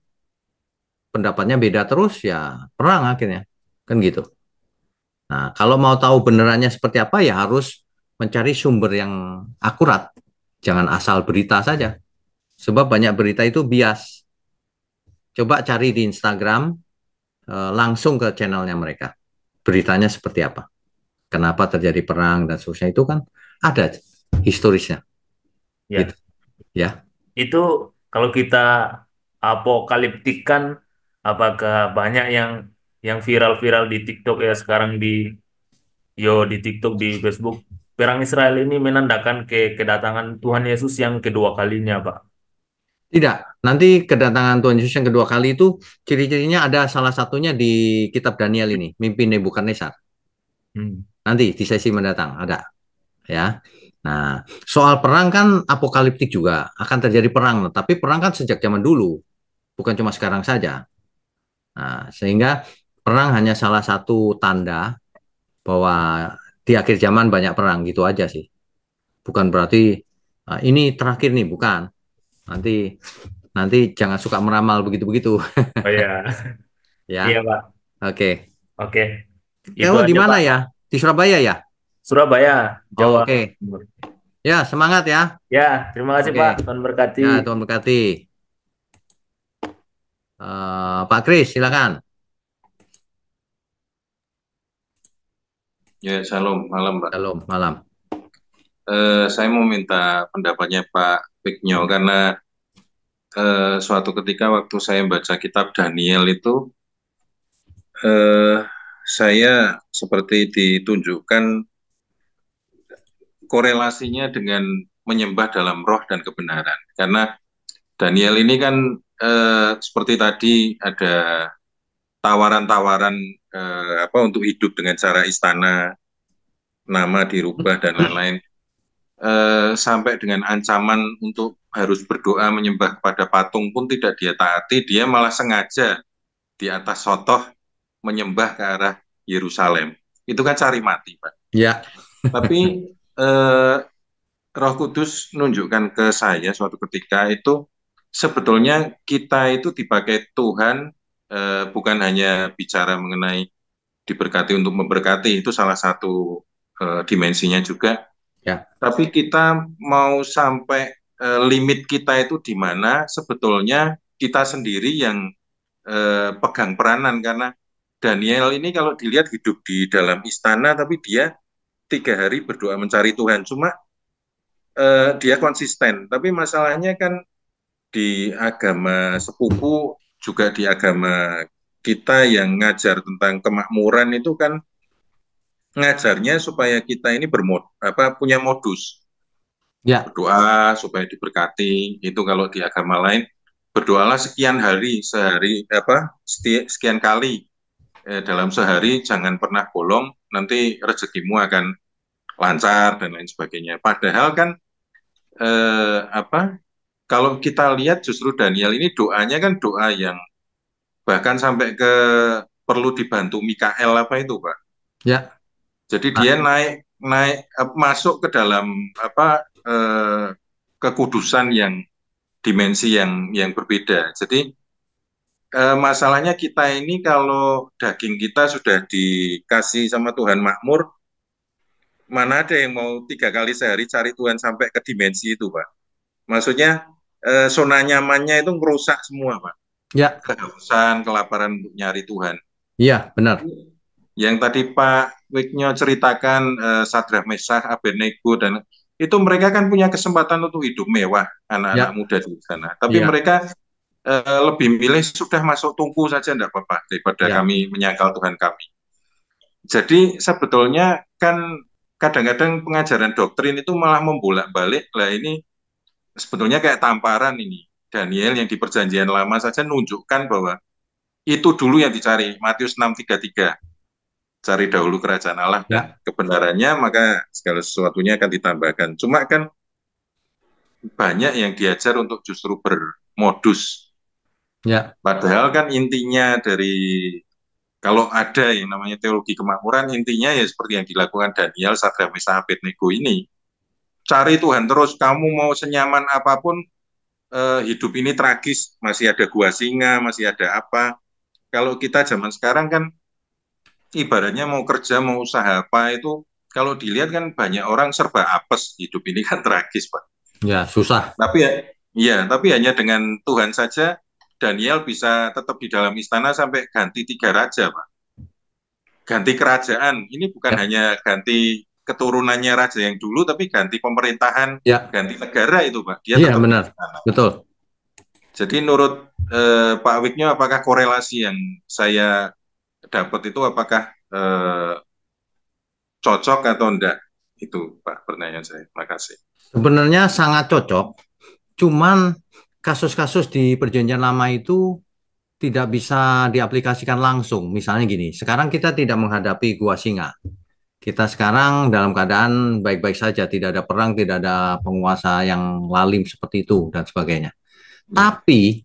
Pendapatnya beda terus ya perang akhirnya. Kan gitu. Nah, kalau mau tahu benerannya seperti apa ya harus mencari sumber yang akurat. Jangan asal berita saja. Sebab banyak berita itu bias. Coba cari di Instagram eh, langsung ke channelnya mereka. Beritanya seperti apa? Kenapa terjadi perang dan seterusnya itu kan ada historisnya. Ya. Gitu. Ya. Itu kalau kita apokaliptikan apakah banyak yang yang viral-viral di TikTok ya sekarang di yo di TikTok di Facebook perang Israel ini menandakan ke kedatangan Tuhan Yesus yang kedua kalinya, Pak. Tidak, nanti kedatangan Tuhan Yesus yang kedua kali itu ciri-cirinya ada salah satunya di kitab Daniel ini, mimpi Nebukadnezar. Hmm. Nanti di sesi mendatang ada. Ya. Nah, soal perang kan apokaliptik juga akan terjadi perang, tapi perang kan sejak zaman dulu, bukan cuma sekarang saja. Nah, sehingga perang hanya salah satu tanda bahwa di akhir zaman banyak perang gitu aja sih. Bukan berarti uh, ini terakhir nih, bukan. Nanti nanti jangan suka meramal begitu-begitu. Oh iya. ya. Iya, Pak. Oke. Oke. Eh, okay. Oh, di mana ya? Di Surabaya ya? Surabaya, oh, Jawa. Oh, Oke. Okay. Ya, semangat ya. Ya, terima kasih okay. Pak. Tuhan berkati. Ya, Tuhan berkati. Uh, Pak Kris, silakan. Ya, salam malam, Pak. Salam malam. Uh, saya mau minta pendapatnya Pak Piknyo karena uh, suatu ketika waktu saya baca kitab Daniel itu uh, saya seperti ditunjukkan korelasinya dengan menyembah dalam roh dan kebenaran. Karena Daniel ini kan uh, seperti tadi ada tawaran-tawaran eh, apa untuk hidup dengan cara istana nama dirubah dan hmm. lain-lain eh, sampai dengan ancaman untuk harus berdoa menyembah kepada patung pun tidak dia taati dia malah sengaja di atas sotoh menyembah ke arah Yerusalem itu kan cari mati pak ya tapi eh, Roh Kudus nunjukkan ke saya suatu ketika itu sebetulnya kita itu dipakai Tuhan eh, bukan hanya bicara mengenai diberkati untuk memberkati itu salah satu eh, dimensinya juga. Ya. Tapi kita mau sampai eh, limit kita itu di mana sebetulnya kita sendiri yang eh, pegang peranan karena Daniel ini kalau dilihat hidup di dalam istana tapi dia tiga hari berdoa mencari Tuhan cuma eh, dia konsisten tapi masalahnya kan di agama sepupu juga di agama kita yang ngajar tentang kemakmuran itu kan ngajarnya supaya kita ini bermod apa punya modus ya. berdoa supaya diberkati itu kalau di agama lain berdoalah sekian hari sehari apa sekian kali eh, dalam sehari jangan pernah bolong nanti rezekimu akan lancar dan lain sebagainya padahal kan eh, apa kalau kita lihat justru Daniel ini doanya kan doa yang bahkan sampai ke perlu dibantu Mikael apa itu Pak. Ya. Jadi dia Ayo. naik naik masuk ke dalam apa eh, kekudusan yang dimensi yang yang berbeda. Jadi eh, masalahnya kita ini kalau daging kita sudah dikasih sama Tuhan makmur, mana ada yang mau tiga kali sehari cari Tuhan sampai ke dimensi itu, Pak? Maksudnya eh, zona nyamannya itu merusak semua, Pak. Ya. Kehausan, kelaparan untuk nyari Tuhan. Iya, benar. Yang tadi Pak Wiknyo ceritakan sadra eh, Sadrah Mesah, Abednego dan itu mereka kan punya kesempatan untuk hidup mewah anak-anak ya. muda di sana. Tapi ya. mereka eh, lebih milih sudah masuk tungku saja enggak apa-apa daripada ya. kami menyangkal Tuhan kami. Jadi sebetulnya kan kadang-kadang pengajaran doktrin itu malah membolak-balik lah ini sebetulnya kayak tamparan ini. Daniel yang di perjanjian lama saja nunjukkan bahwa itu dulu yang dicari, Matius 6:33. Cari dahulu kerajaan Allah ya. kebenarannya, maka segala sesuatunya akan ditambahkan. Cuma kan banyak yang diajar untuk justru bermodus. Ya. Padahal kan intinya dari kalau ada yang namanya teologi kemakmuran, intinya ya seperti yang dilakukan Daniel, Sadra Mesa, Abednego ini, cari Tuhan terus. Kamu mau senyaman apapun, eh, hidup ini tragis. Masih ada gua singa, masih ada apa. Kalau kita zaman sekarang kan ibaratnya mau kerja, mau usaha apa itu, kalau dilihat kan banyak orang serba apes. Hidup ini kan tragis, Pak. Ya, susah. Tapi ya, ya tapi hanya dengan Tuhan saja Daniel bisa tetap di dalam istana sampai ganti tiga raja, Pak. Ganti kerajaan. Ini bukan ya. hanya ganti keturunannya raja yang dulu tapi ganti pemerintahan, ya. ganti negara itu Pak. Dia iya benar, betul. Jadi menurut eh, Pak Wiknya apakah korelasi yang saya dapat itu apakah eh, cocok atau enggak? Itu Pak pertanyaan saya. Terima kasih. Sebenarnya sangat cocok, cuman kasus-kasus di perjanjian lama itu tidak bisa diaplikasikan langsung. Misalnya gini, sekarang kita tidak menghadapi gua singa kita sekarang dalam keadaan baik-baik saja, tidak ada perang, tidak ada penguasa yang lalim seperti itu dan sebagainya. Ya. Tapi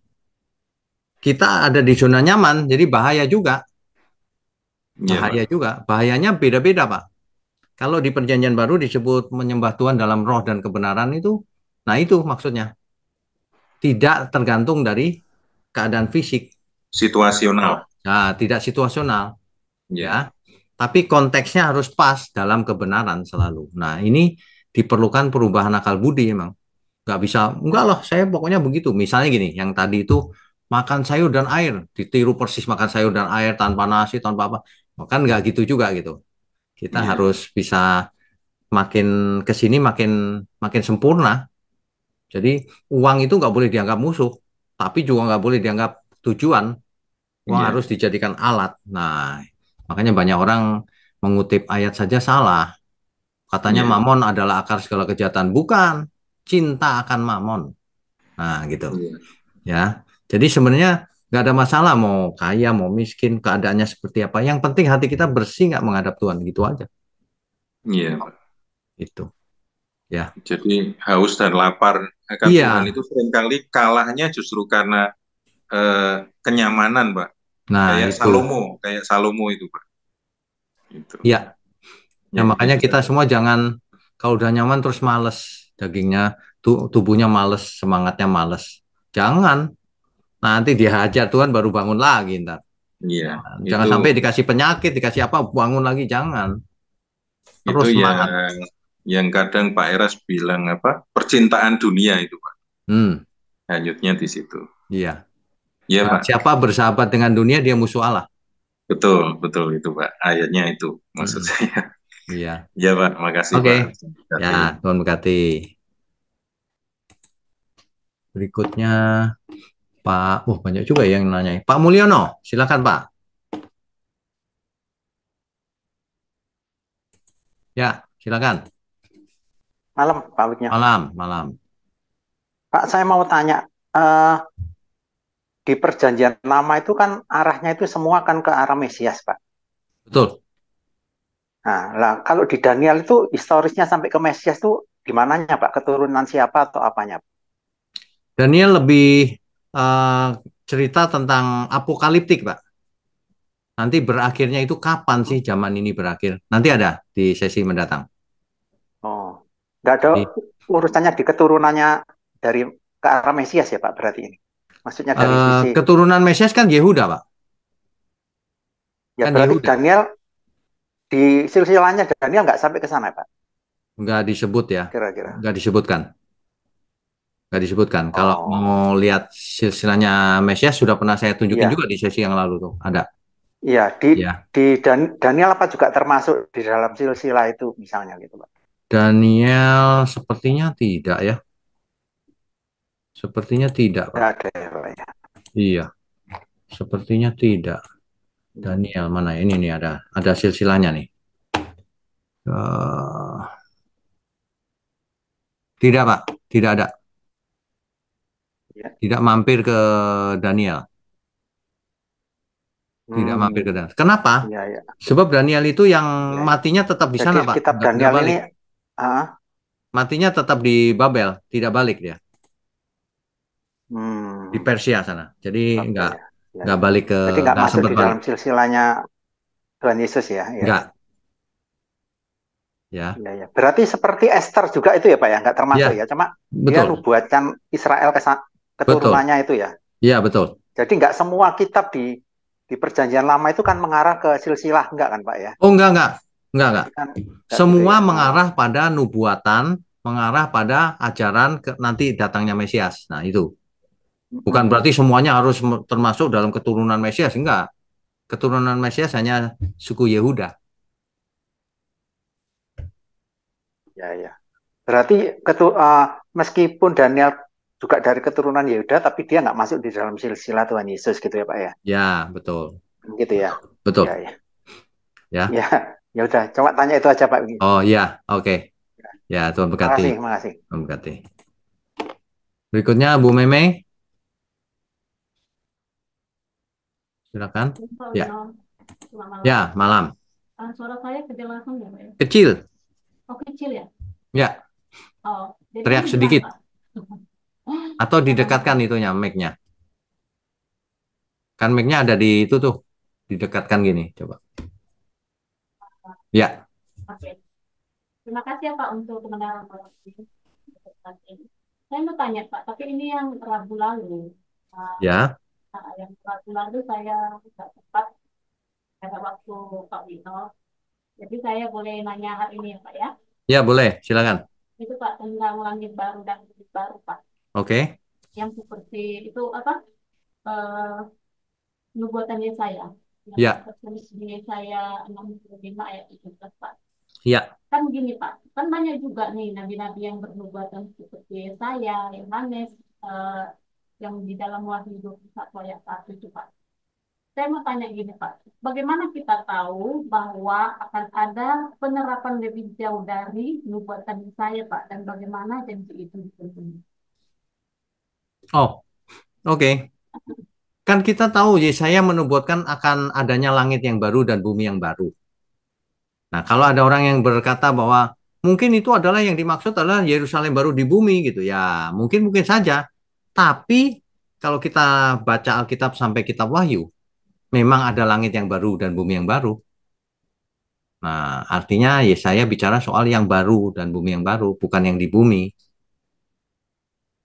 kita ada di zona nyaman, jadi bahaya juga. Ya, bahaya ya, juga. Bahayanya beda-beda, Pak. Kalau di perjanjian baru disebut menyembah Tuhan dalam roh dan kebenaran itu, nah itu maksudnya. Tidak tergantung dari keadaan fisik. Situasional. Nah, tidak situasional. Ya, ya tapi konteksnya harus pas dalam kebenaran selalu. Nah, ini diperlukan perubahan akal budi emang. Nggak bisa, enggak loh, saya pokoknya begitu. Misalnya gini, yang tadi itu makan sayur dan air, ditiru persis makan sayur dan air tanpa nasi, tanpa apa. Makan oh, nggak gitu juga gitu. Kita yeah. harus bisa makin ke sini makin makin sempurna. Jadi uang itu nggak boleh dianggap musuh, tapi juga nggak boleh dianggap tujuan. Uang yeah. harus dijadikan alat. Nah, Makanya banyak orang mengutip ayat saja salah. Katanya yeah. mamon adalah akar segala kejahatan. Bukan. Cinta akan mamon. Nah, gitu. Yeah. Ya. Jadi sebenarnya nggak ada masalah mau kaya, mau miskin, keadaannya seperti apa. Yang penting hati kita bersih nggak menghadap Tuhan. Gitu aja. Iya. Yeah. Itu. Ya. Jadi haus dan lapar akan yeah. Tuhan itu seringkali kalahnya justru karena eh, kenyamanan, Pak. Nah, kayak itu. Salomo, kayak Salomo itu, Pak. Gitu. Iya. Ya. ya. makanya gitu. kita semua jangan kalau udah nyaman terus males dagingnya, tu, tubuhnya males, semangatnya males. Jangan. Nanti dihajar Tuhan baru bangun lagi ntar. Iya. Nah, jangan sampai dikasih penyakit, dikasih apa bangun lagi jangan. Terus itu Yang, yang kadang Pak Eras bilang apa? Percintaan dunia itu, Pak. Hmm. lanjutnya di situ. Iya. Ya, Pak. Siapa bersahabat dengan dunia dia musuh Allah. Betul, betul itu Pak. Ayatnya itu maksud hmm. saya. Iya. Iya Pak, makasih okay. Pak. Ya, Tuhan berkati. Berikutnya Pak, wah oh, banyak juga yang nanya. Pak Mulyono, silakan Pak. Ya, silakan. Malam, Pak Malam, malam. Pak, saya mau tanya, uh, di perjanjian lama itu kan arahnya itu semua kan ke arah Mesias, Pak. Betul. Nah, lah, kalau di Daniel itu historisnya sampai ke Mesias tuh gimana Pak? Keturunan siapa atau apanya? Daniel lebih uh, cerita tentang apokaliptik, Pak. Nanti berakhirnya itu kapan sih zaman ini berakhir? Nanti ada di sesi mendatang. Oh, nggak ada urusannya di keturunannya dari ke arah Mesias ya Pak berarti ini? Maksudnya dari uh, sisi keturunan Mesias kan Yehuda, Pak. Ya, kan Yehuda. Daniel di silsilahnya Daniel nggak sampai ke sana, Pak. Nggak disebut ya. Kira-kira. Nggak disebutkan. Nggak disebutkan. Oh. Kalau mau lihat silsilahnya Mesias sudah pernah saya tunjukin ya. juga di sesi yang lalu tuh, ada. Iya, di ya. di Dan, Daniel apa juga termasuk di dalam silsilah itu misalnya gitu, Pak. Daniel sepertinya tidak ya. Sepertinya tidak, Pak. ada ya, Pak. Iya. Sepertinya tidak. Daniel mana ini nih ada ada silsilahnya nih. Uh, tidak, Pak. Tidak ada. Ya. Tidak mampir ke Daniel. Tidak hmm. mampir ke Daniel. Kenapa? Ya, ya. Sebab Daniel itu yang ya. ya. matinya tetap di Jadi sana, Pak. Kitab Daniel balik. ini uh, matinya tetap di Babel, tidak balik dia di Persia sana. Jadi oh, enggak ya, ya. nggak balik ke Jadi di dalam silsilahnya Tuhan Yesus ya. ya. Nggak. Ya. ya. ya. Berarti seperti Esther juga itu ya Pak ya, enggak termasuk ya. ya. Cuma betul. dia Israel keturunannya betul. itu ya. Iya betul. Jadi enggak semua kitab di di perjanjian lama itu kan mengarah ke silsilah enggak kan Pak ya? Oh enggak enggak. Enggak enggak. Kan, semua ya. mengarah pada nubuatan mengarah pada ajaran ke, nanti datangnya Mesias. Nah, itu. Bukan berarti semuanya harus termasuk dalam keturunan Mesias, enggak. Keturunan Mesias hanya suku Yehuda. Ya, ya. Berarti ketu, uh, meskipun Daniel juga dari keturunan Yehuda, tapi dia nggak masuk di dalam silsilah Tuhan Yesus gitu ya Pak ya? Ya, betul. Gitu ya? Betul. Ya, ya. Ya, ya, ya udah. Coba tanya itu aja Pak. Oh ya, oke. Okay. Ya, Tuhan berkati. Terima kasih. Tuhan berkati. Berikutnya Bu Meme. silakan. Ya. Malam. Ya, malam. Uh, suara saya kecil langsung ya, Pak? Ya? Kecil. Oh, kecil ya? Ya. Oh, kan teriak sedikit. Atau didekatkan itunya mic-nya. Kan mic-nya ada di itu tuh, didekatkan gini, coba. Ya. Oke. Terima kasih ya Pak untuk pengenalan Saya mau tanya Pak, tapi ini yang Rabu lalu. Uh, ya. Nah, yang kebetulan itu saya nggak sempat ada waktu Pak Wito Jadi saya boleh nanya hal ini ya Pak ya? Ya boleh, silakan. Itu Pak tentang langit baru dan bumi baru Pak. Oke. Okay. Yang seperti itu apa? Uh, nubuatannya saya. Iya. ya. Tertulis di saya 65 ayat 17 Pak. Ya. Kan gini Pak, kan banyak juga nih nabi-nabi yang bernubuatan seperti saya, Yohanes, eh, yang di dalam Wahyu 21 ayat 1 itu Pak. Saya mau tanya gini Pak, bagaimana kita tahu bahwa akan ada penerapan lebih jauh dari nubuatan saya Pak dan bagaimana janji itu dipenuhi? Oh, oke. Okay. Kan kita tahu Yesaya menubuatkan akan adanya langit yang baru dan bumi yang baru. Nah, kalau ada orang yang berkata bahwa mungkin itu adalah yang dimaksud adalah Yerusalem baru di bumi gitu ya, mungkin mungkin saja. Tapi kalau kita baca Alkitab sampai kitab Wahyu, memang ada langit yang baru dan bumi yang baru. Nah, artinya Yesaya bicara soal yang baru dan bumi yang baru, bukan yang di bumi.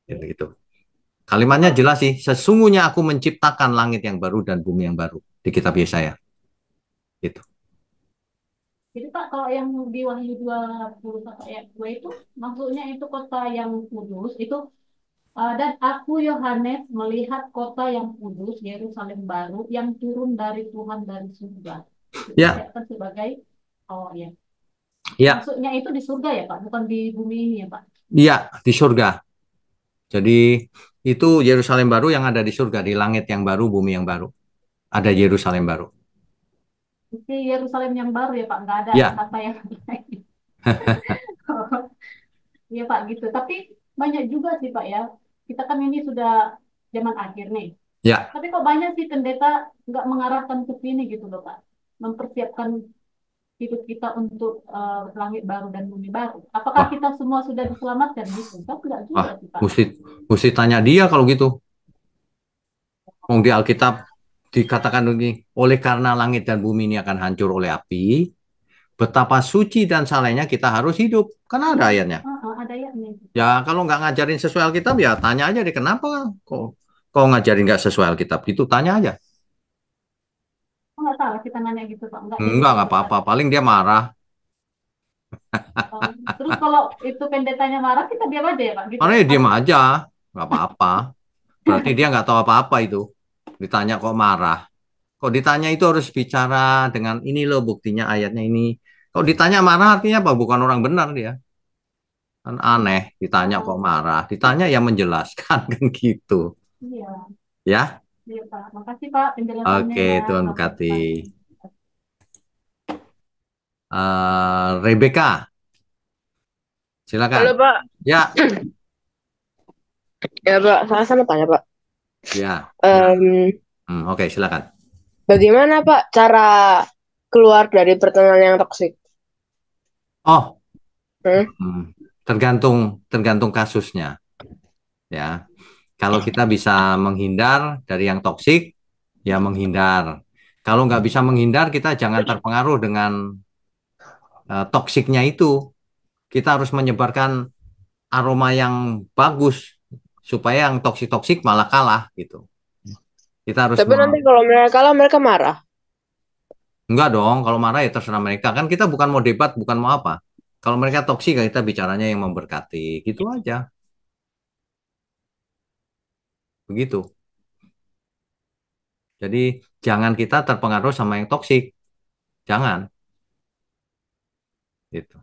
Jadi -gitu. Kalimatnya jelas sih, sesungguhnya aku menciptakan langit yang baru dan bumi yang baru di kitab Yesaya. Gitu. Jadi Pak, kalau yang di Wahyu 20 ayat 2 itu maksudnya itu kota yang kudus itu Eh, dan aku Yohanes melihat kota yang kudus Yerusalem baru yang turun dari Tuhan dari surga. Ya. Yeah. Sebagai oh ya. Yeah. Yeah. Maksudnya itu di surga ya Pak, bukan di bumi ini ya Pak. Iya, di surga. Jadi itu Yerusalem baru yang ada di surga, di langit yang baru, bumi yang baru. Ada Yerusalem baru. Di Yerusalem yang baru ya Pak, nggak ada yeah. kata yang lain. Oh. Iya Pak gitu. Tapi banyak juga sih Pak ya kita kan ini sudah zaman akhir nih. Ya. Tapi kok banyak sih pendeta nggak mengarahkan ke sini gitu loh Pak. Mempersiapkan hidup kita untuk uh, langit baru dan bumi baru. Apakah Wah. kita semua sudah diselamatkan gitu? Tapi enggak juga sih Pak. Mesti, mesti tanya dia kalau gitu. Mungkin di Alkitab dikatakan begini, oleh karena langit dan bumi ini akan hancur oleh api, betapa suci dan salehnya kita harus hidup. Karena ada ayatnya. -uh. Ya kalau nggak ngajarin sesuai Alkitab ya tanya aja deh kenapa kok kok ngajarin nggak sesuai Alkitab gitu tanya aja. Enggak salah kita nanya gitu Pak. Nggak, nggak, gitu, apa-apa. Paling dia marah. Oh, terus kalau itu pendetanya marah kita diam aja ya Pak? Gitu. Marah ya diam aja. Nggak apa-apa. Berarti dia nggak tahu apa-apa itu. Ditanya kok marah. Kok ditanya itu harus bicara dengan ini loh buktinya ayatnya ini. Kok ditanya marah artinya apa? Bukan orang benar dia kan aneh ditanya kok hmm. marah ditanya yang menjelaskan kan gitu iya ya iya pak makasih pak penjelasannya oke Tuhan berkati uh, Rebecca silakan halo pak ya ya pak salah sama tanya pak ya um, hmm, oke okay, silakan bagaimana pak cara keluar dari pertemanan yang toksik oh hmm? Hmm tergantung tergantung kasusnya ya kalau ya. kita bisa menghindar dari yang toksik ya menghindar kalau nggak bisa menghindar kita jangan terpengaruh dengan uh, toksiknya itu kita harus menyebarkan aroma yang bagus supaya yang toksik toksik malah kalah gitu kita harus tapi nanti kalau mereka kalah mereka marah Enggak dong, kalau marah ya terserah mereka. Kan kita bukan mau debat, bukan mau apa. Kalau mereka toksik ya kita bicaranya yang memberkati, gitu iya. aja. Begitu. Jadi jangan kita terpengaruh sama yang toksik. Jangan. Gitu.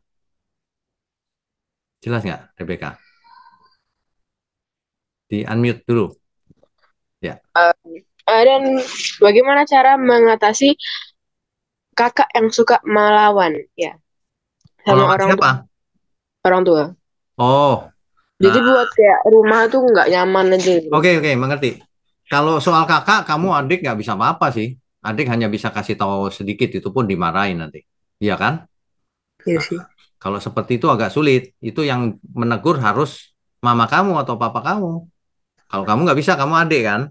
Jelas nggak, Rebecca? Di unmute dulu. Ya. Uh, dan bagaimana cara mengatasi kakak yang suka melawan? Ya sama Orang orang siapa? Tua. Orang tua. Oh. Jadi nah. buat kayak rumah tuh nggak nyaman aja. Oke gitu. oke, okay, mengerti. Kalau soal kakak, kamu adik nggak bisa apa-apa sih. Adik hanya bisa kasih tahu sedikit, itu pun dimarahin nanti. Iya kan? Iya nah, sih. kalau seperti itu agak sulit. Itu yang menegur harus mama kamu atau papa kamu. Kalau kamu nggak bisa, kamu adik kan?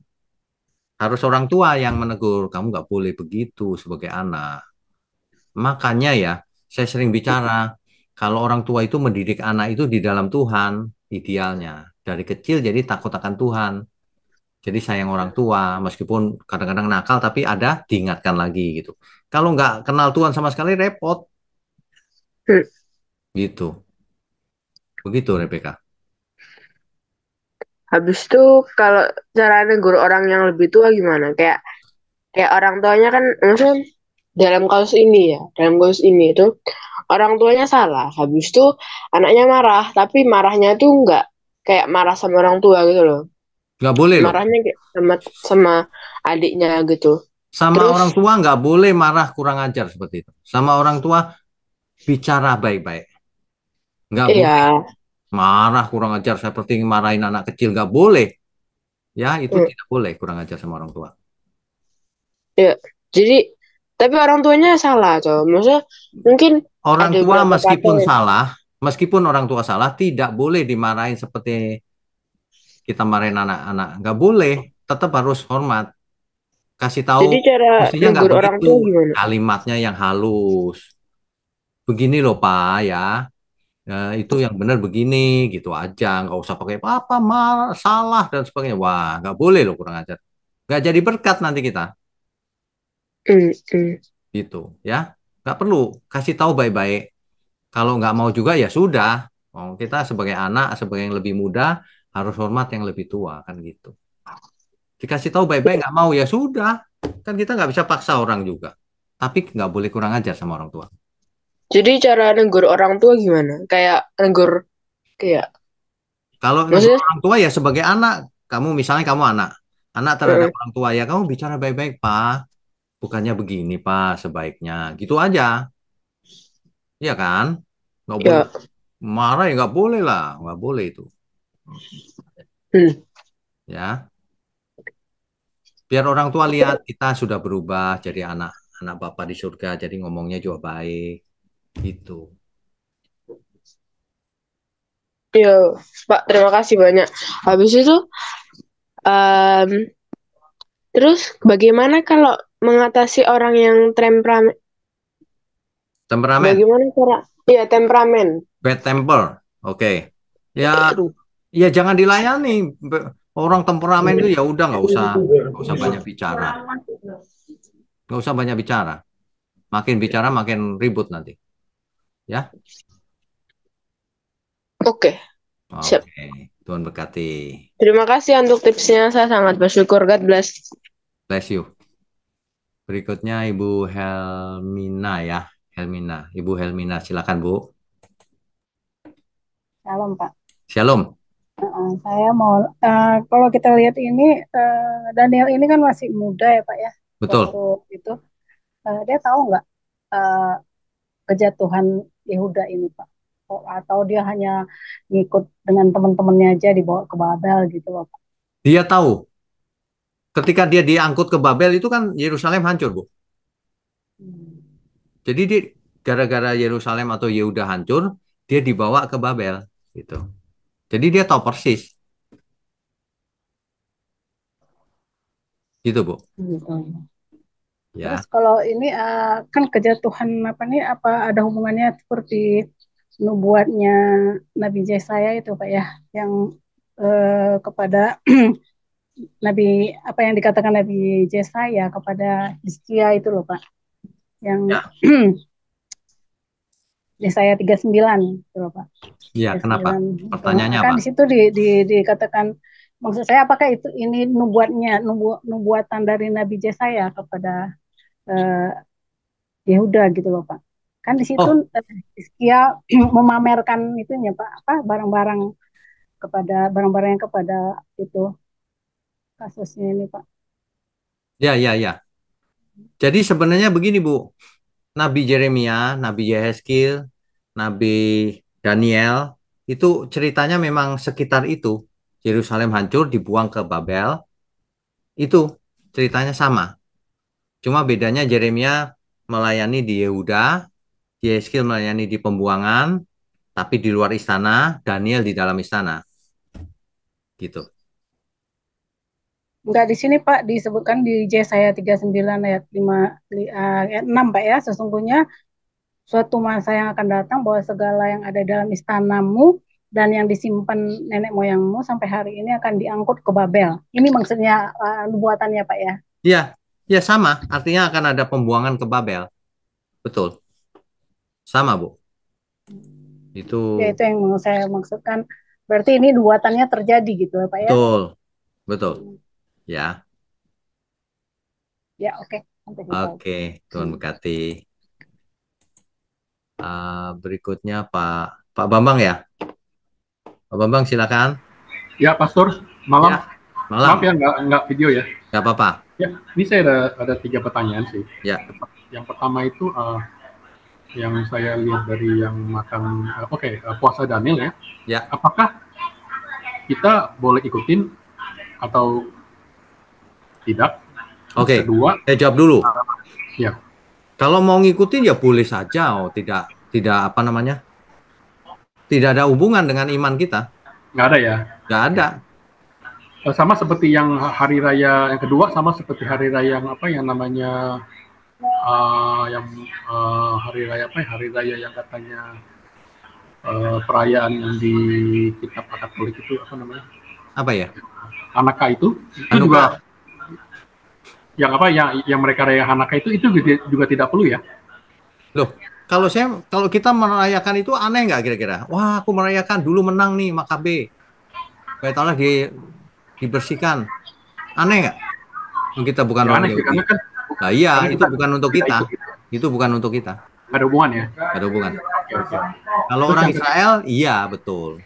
Harus orang tua yang menegur. Kamu nggak boleh begitu sebagai anak. Makanya ya, saya sering bicara kalau orang tua itu mendidik anak itu di dalam Tuhan idealnya dari kecil jadi takut akan Tuhan jadi sayang orang tua meskipun kadang-kadang nakal tapi ada diingatkan lagi gitu kalau nggak kenal Tuhan sama sekali repot gitu begitu Rebecca habis itu kalau cara negur orang yang lebih tua gimana kayak kayak orang tuanya kan maksudnya dalam kasus ini ya dalam kasus ini itu orang tuanya salah habis itu anaknya marah tapi marahnya tuh nggak kayak marah sama orang tua gitu loh nggak boleh marahnya loh. sama sama adiknya gitu sama Terus, orang tua nggak boleh marah kurang ajar seperti itu sama orang tua bicara baik-baik nggak iya. boleh marah kurang ajar seperti marahin anak kecil nggak boleh ya itu hmm. tidak boleh kurang ajar sama orang tua ya jadi tapi orang tuanya salah coba maksudnya mungkin orang tua meskipun salah meskipun orang tua salah tidak boleh dimarahin seperti kita marahin anak-anak nggak boleh tetap harus hormat kasih tahu jadi cara nggak orang tua kalimatnya yang halus begini loh pak ya Ya, itu yang benar begini gitu aja nggak usah pakai apa-apa salah dan sebagainya wah nggak boleh loh kurang ajar nggak jadi berkat nanti kita Mm-mm. Hmm. Gitu ya. Nggak perlu kasih tahu baik-baik. Kalau nggak mau juga ya sudah. Oh, kita sebagai anak, sebagai yang lebih muda harus hormat yang lebih tua kan gitu. Dikasih tahu baik-baik nggak mau ya sudah. Kan kita nggak bisa paksa orang juga. Tapi nggak boleh kurang ajar sama orang tua. Jadi cara negur orang tua gimana? Kayak negur kayak kalau Maksudnya... orang tua ya sebagai anak, kamu misalnya kamu anak, anak terhadap hmm. orang tua ya kamu bicara baik-baik pak bukannya begini pak sebaiknya gitu aja Iya kan nggak ya. boleh marah ya nggak boleh lah nggak boleh itu hmm. ya biar orang tua lihat kita sudah berubah jadi anak anak bapak di surga jadi ngomongnya juga baik itu Yo, iya, Pak, terima kasih banyak. Habis itu, um, terus bagaimana kalau mengatasi orang yang temperamen temperamen bagaimana cara iya temperamen bad temper oke okay. ya Aduh. ya jangan dilayani orang temperamen itu ya udah nggak usah nggak usah banyak bicara nggak usah banyak bicara makin bicara makin ribut nanti ya oke okay. Siap. Okay. Tuhan berkati. Terima kasih untuk tipsnya. Saya sangat bersyukur. God bless. Bless you. Berikutnya Ibu Helmina ya. Helmina. Ibu Helmina, silakan Bu. Shalom Pak. Shalom. Uh, saya mau, uh, kalau kita lihat ini, uh, Daniel ini kan masih muda ya Pak ya. Betul. itu uh, dia tahu nggak uh, kejatuhan Yehuda ini Pak? Oh, atau dia hanya ngikut dengan teman-temannya aja dibawa ke Babel gitu loh Pak? Dia tahu ketika dia diangkut ke Babel itu kan Yerusalem hancur, Bu. Hmm. Jadi di gara-gara Yerusalem atau Yehuda hancur, dia dibawa ke Babel gitu. Jadi dia tahu persis. Gitu, Bu. Gitu. Ya. Terus kalau ini eh, kan kejatuhan apa nih apa ada hubungannya seperti nubuatnya Nabi Yesaya itu Pak ya yang eh, kepada Nabi apa yang dikatakan Nabi Yesaya kepada Hizkia itu loh Pak. Yang ya. 39 itu loh Pak. Iya, kenapa? Pertanyaannya apa? Kan di situ di, di, dikatakan maksud saya apakah itu ini nubuatnya nubu, nubuatan dari Nabi Yesaya kepada eh, Yehuda gitu loh Pak. Kan di situ oh. Eh, memamerkan itunya Pak, apa barang-barang kepada barang barang yang kepada itu kasusnya ini Pak? Ya, ya, ya. Jadi sebenarnya begini Bu, Nabi Jeremia, Nabi Yehezkiel, Nabi Daniel, itu ceritanya memang sekitar itu. Yerusalem hancur, dibuang ke Babel. Itu ceritanya sama. Cuma bedanya Jeremia melayani di Yehuda, Yehezkiel melayani di pembuangan, tapi di luar istana, Daniel di dalam istana. Gitu. Enggak di sini Pak disebutkan di J saya 39 ayat 5 eh, ayat 6 Pak ya sesungguhnya suatu masa yang akan datang bahwa segala yang ada dalam istanamu dan yang disimpan nenek moyangmu sampai hari ini akan diangkut ke Babel. Ini maksudnya uh, eh, buatannya Pak ya. Iya. Ya sama, artinya akan ada pembuangan ke Babel. Betul. Sama, Bu. Itu ya, itu yang saya maksudkan. Berarti ini buatannya terjadi gitu ya, Pak ya. Betul. Betul ya. Ya, oke. Okay. Oke, okay, Oke, Tuhan berkati. Ah, berikutnya Pak Pak Bambang ya. Pak Bambang silakan. Ya, Pastor. Malam. Ya, malam. Maaf ya, nggak, nggak video ya. Nggak apa-apa. Ya, ini saya ada, ada tiga pertanyaan sih. Ya. Yang pertama itu uh, yang saya lihat dari yang makan, uh, oke, okay, uh, puasa Daniel ya. Ya. Apakah kita boleh ikutin atau tidak. Oke. Okay. Kedua, saya jawab dulu. ya. Kalau mau ngikutin ya boleh saja, oh tidak tidak apa namanya, tidak ada hubungan dengan iman kita. Nggak ada ya? Nggak ada. Eh, sama seperti yang hari raya yang kedua, sama seperti hari raya yang apa yang namanya uh, yang uh, hari raya apa? Ya? Hari raya yang katanya uh, perayaan yang di kitab Katolik itu apa namanya? Apa ya? Anaka itu? Itu juga yang apa yang yang mereka rayakan anaknya itu itu juga tidak perlu ya. Loh, kalau saya kalau kita merayakan itu aneh nggak kira-kira? Wah, aku merayakan dulu menang nih Makabe. baiklah di dibersihkan. Aneh nggak? Kita bukan ya, orang aneh, kan, nah, iya, itu kita, bukan untuk kita. kita. Itu bukan untuk kita. Ada hubungan ya? Ada hubungan. Ya, Kalau orang Israel, iya betul.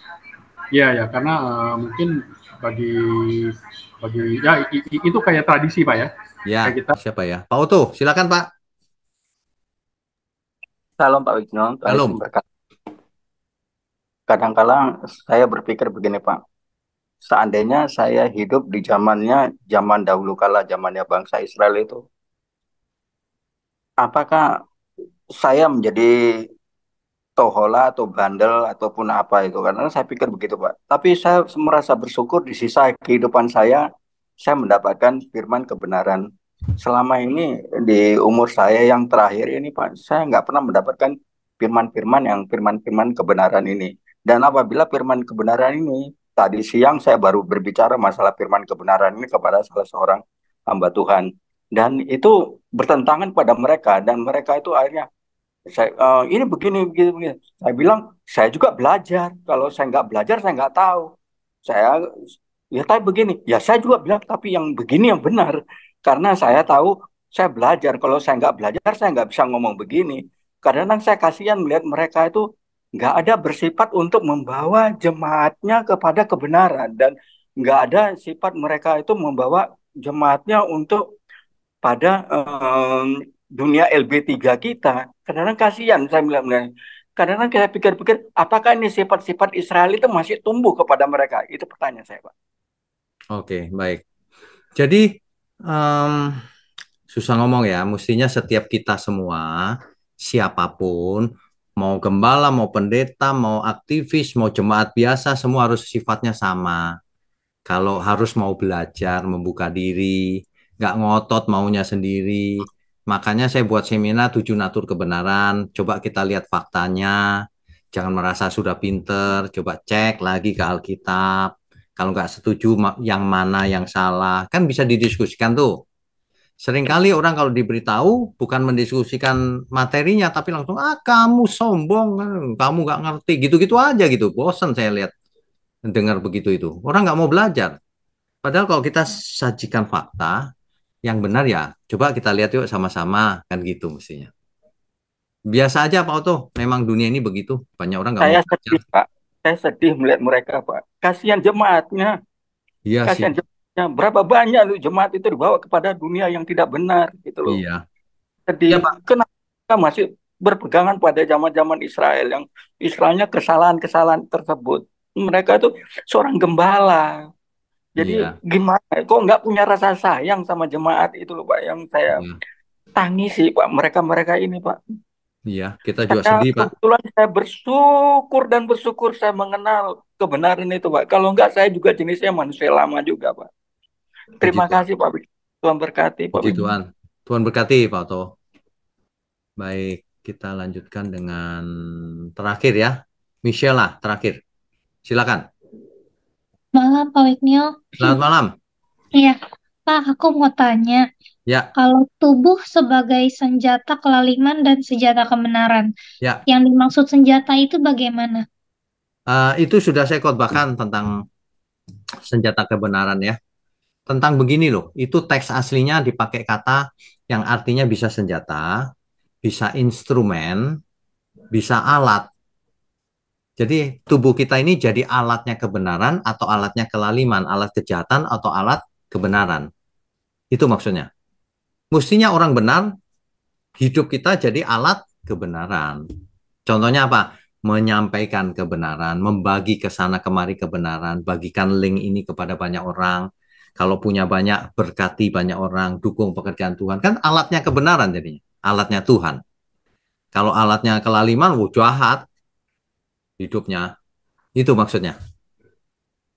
Iya ya, karena uh, mungkin bagi bagi ya itu kayak tradisi pak ya. Ya. kita. Siapa ya? Pak Oto, silakan Pak. Salam Pak Wijno. Salam. Kadangkala saya berpikir begini Pak. Seandainya saya hidup di zamannya zaman dahulu kala zamannya bangsa Israel itu, apakah saya menjadi tohola atau bandel ataupun apa itu karena saya pikir begitu pak tapi saya merasa bersyukur di sisa kehidupan saya saya mendapatkan firman kebenaran selama ini di umur saya yang terakhir ini pak saya nggak pernah mendapatkan firman-firman yang firman-firman kebenaran ini dan apabila firman kebenaran ini tadi siang saya baru berbicara masalah firman kebenaran ini kepada salah seorang hamba Tuhan dan itu bertentangan pada mereka dan mereka itu akhirnya saya uh, ini begini begini begini saya bilang saya juga belajar kalau saya nggak belajar saya nggak tahu saya ya tapi begini ya saya juga bilang tapi yang begini yang benar karena saya tahu saya belajar kalau saya nggak belajar saya nggak bisa ngomong begini karena nang saya kasihan melihat mereka itu nggak ada bersifat untuk membawa jemaatnya kepada kebenaran dan nggak ada sifat mereka itu membawa jemaatnya untuk pada um, dunia LB3 kita, kadang-kadang kasihan saya bilang, bilang nah, kadang-kadang kita pikir-pikir apakah ini sifat-sifat Israel itu masih tumbuh kepada mereka? Itu pertanyaan saya, Pak. Oke, baik. Jadi um, susah ngomong ya, mestinya setiap kita semua siapapun mau gembala, mau pendeta, mau aktivis, mau jemaat biasa semua harus sifatnya sama. Kalau harus mau belajar, membuka diri, nggak ngotot maunya sendiri, Makanya saya buat seminar tujuh natur kebenaran, coba kita lihat faktanya, jangan merasa sudah pinter, coba cek lagi ke Alkitab. Kalau nggak setuju yang mana yang salah, kan bisa didiskusikan tuh. Seringkali orang kalau diberitahu bukan mendiskusikan materinya, tapi langsung ah kamu sombong, kamu nggak ngerti, gitu-gitu aja gitu. bosan saya lihat dengar begitu itu. Orang nggak mau belajar. Padahal kalau kita sajikan fakta, yang benar ya coba kita lihat yuk sama-sama kan gitu mestinya biasa aja Pak Oto memang dunia ini begitu banyak orang nggak saya mau sedih Pak saya sedih melihat mereka Pak kasihan jemaatnya iya kasihan jemaatnya berapa banyak lu jemaat itu dibawa kepada dunia yang tidak benar gitu loh iya sedih ya, Pak. kenapa masih berpegangan pada zaman-zaman Israel yang Israelnya kesalahan-kesalahan tersebut mereka itu seorang gembala jadi iya. gimana? Kok nggak punya rasa sayang sama jemaat itu loh Pak yang saya hmm. tangis sih Pak mereka-mereka ini Pak. Iya, kita juga Karena sedih Pak. Kebetulan saya bersyukur dan bersyukur saya mengenal kebenaran itu Pak. Kalau enggak, saya juga jenisnya manusia lama juga Pak. Terima Puji kasih Pak. Tuhan berkati Pak. Puji Tuhan. Tuhan berkati Pak Oto. Baik, kita lanjutkan dengan terakhir ya. Michelle lah, terakhir. Silakan. Malam Pak Wiknil. Selamat malam. Iya, Pak, aku mau tanya. Ya. Kalau tubuh sebagai senjata kelaliman dan senjata kebenaran, ya. yang dimaksud senjata itu bagaimana? Uh, itu sudah saya khotbahkan tentang senjata kebenaran ya. Tentang begini loh, itu teks aslinya dipakai kata yang artinya bisa senjata, bisa instrumen, bisa alat. Jadi tubuh kita ini jadi alatnya kebenaran atau alatnya kelaliman, alat kejahatan atau alat kebenaran. Itu maksudnya. Mestinya orang benar, hidup kita jadi alat kebenaran. Contohnya apa? Menyampaikan kebenaran, membagi ke sana kemari kebenaran, bagikan link ini kepada banyak orang. Kalau punya banyak, berkati banyak orang, dukung pekerjaan Tuhan. Kan alatnya kebenaran jadinya, alatnya Tuhan. Kalau alatnya kelaliman, wah jahat, hidupnya. Itu maksudnya.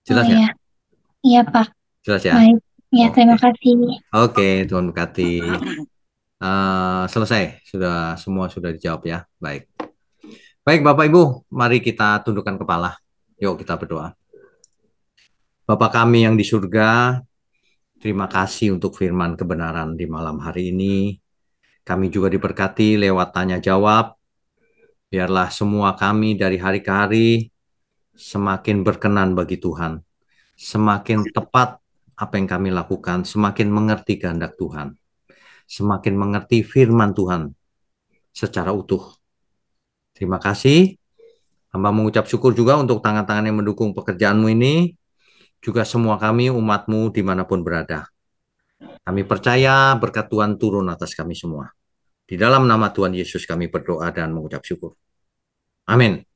Jelas oh, ya? Oh, iya. iya, Pak. Jelas ya? Baik. Ya, terima kasih. Oke, Tuhan berkati. Uh, selesai, sudah semua sudah dijawab ya. Baik. Baik, Bapak Ibu, mari kita tundukkan kepala. Yuk kita berdoa. Bapak kami yang di surga, terima kasih untuk firman kebenaran di malam hari ini. Kami juga diberkati lewat tanya jawab Biarlah semua kami dari hari ke hari semakin berkenan bagi Tuhan, semakin tepat apa yang kami lakukan, semakin mengerti kehendak Tuhan, semakin mengerti firman Tuhan secara utuh. Terima kasih. Hamba mengucap syukur juga untuk tangan-tangan yang mendukung pekerjaanmu ini, juga semua kami umatmu dimanapun berada. Kami percaya berkat Tuhan turun atas kami semua. Di dalam nama Tuhan Yesus kami berdoa dan mengucap syukur. Amin.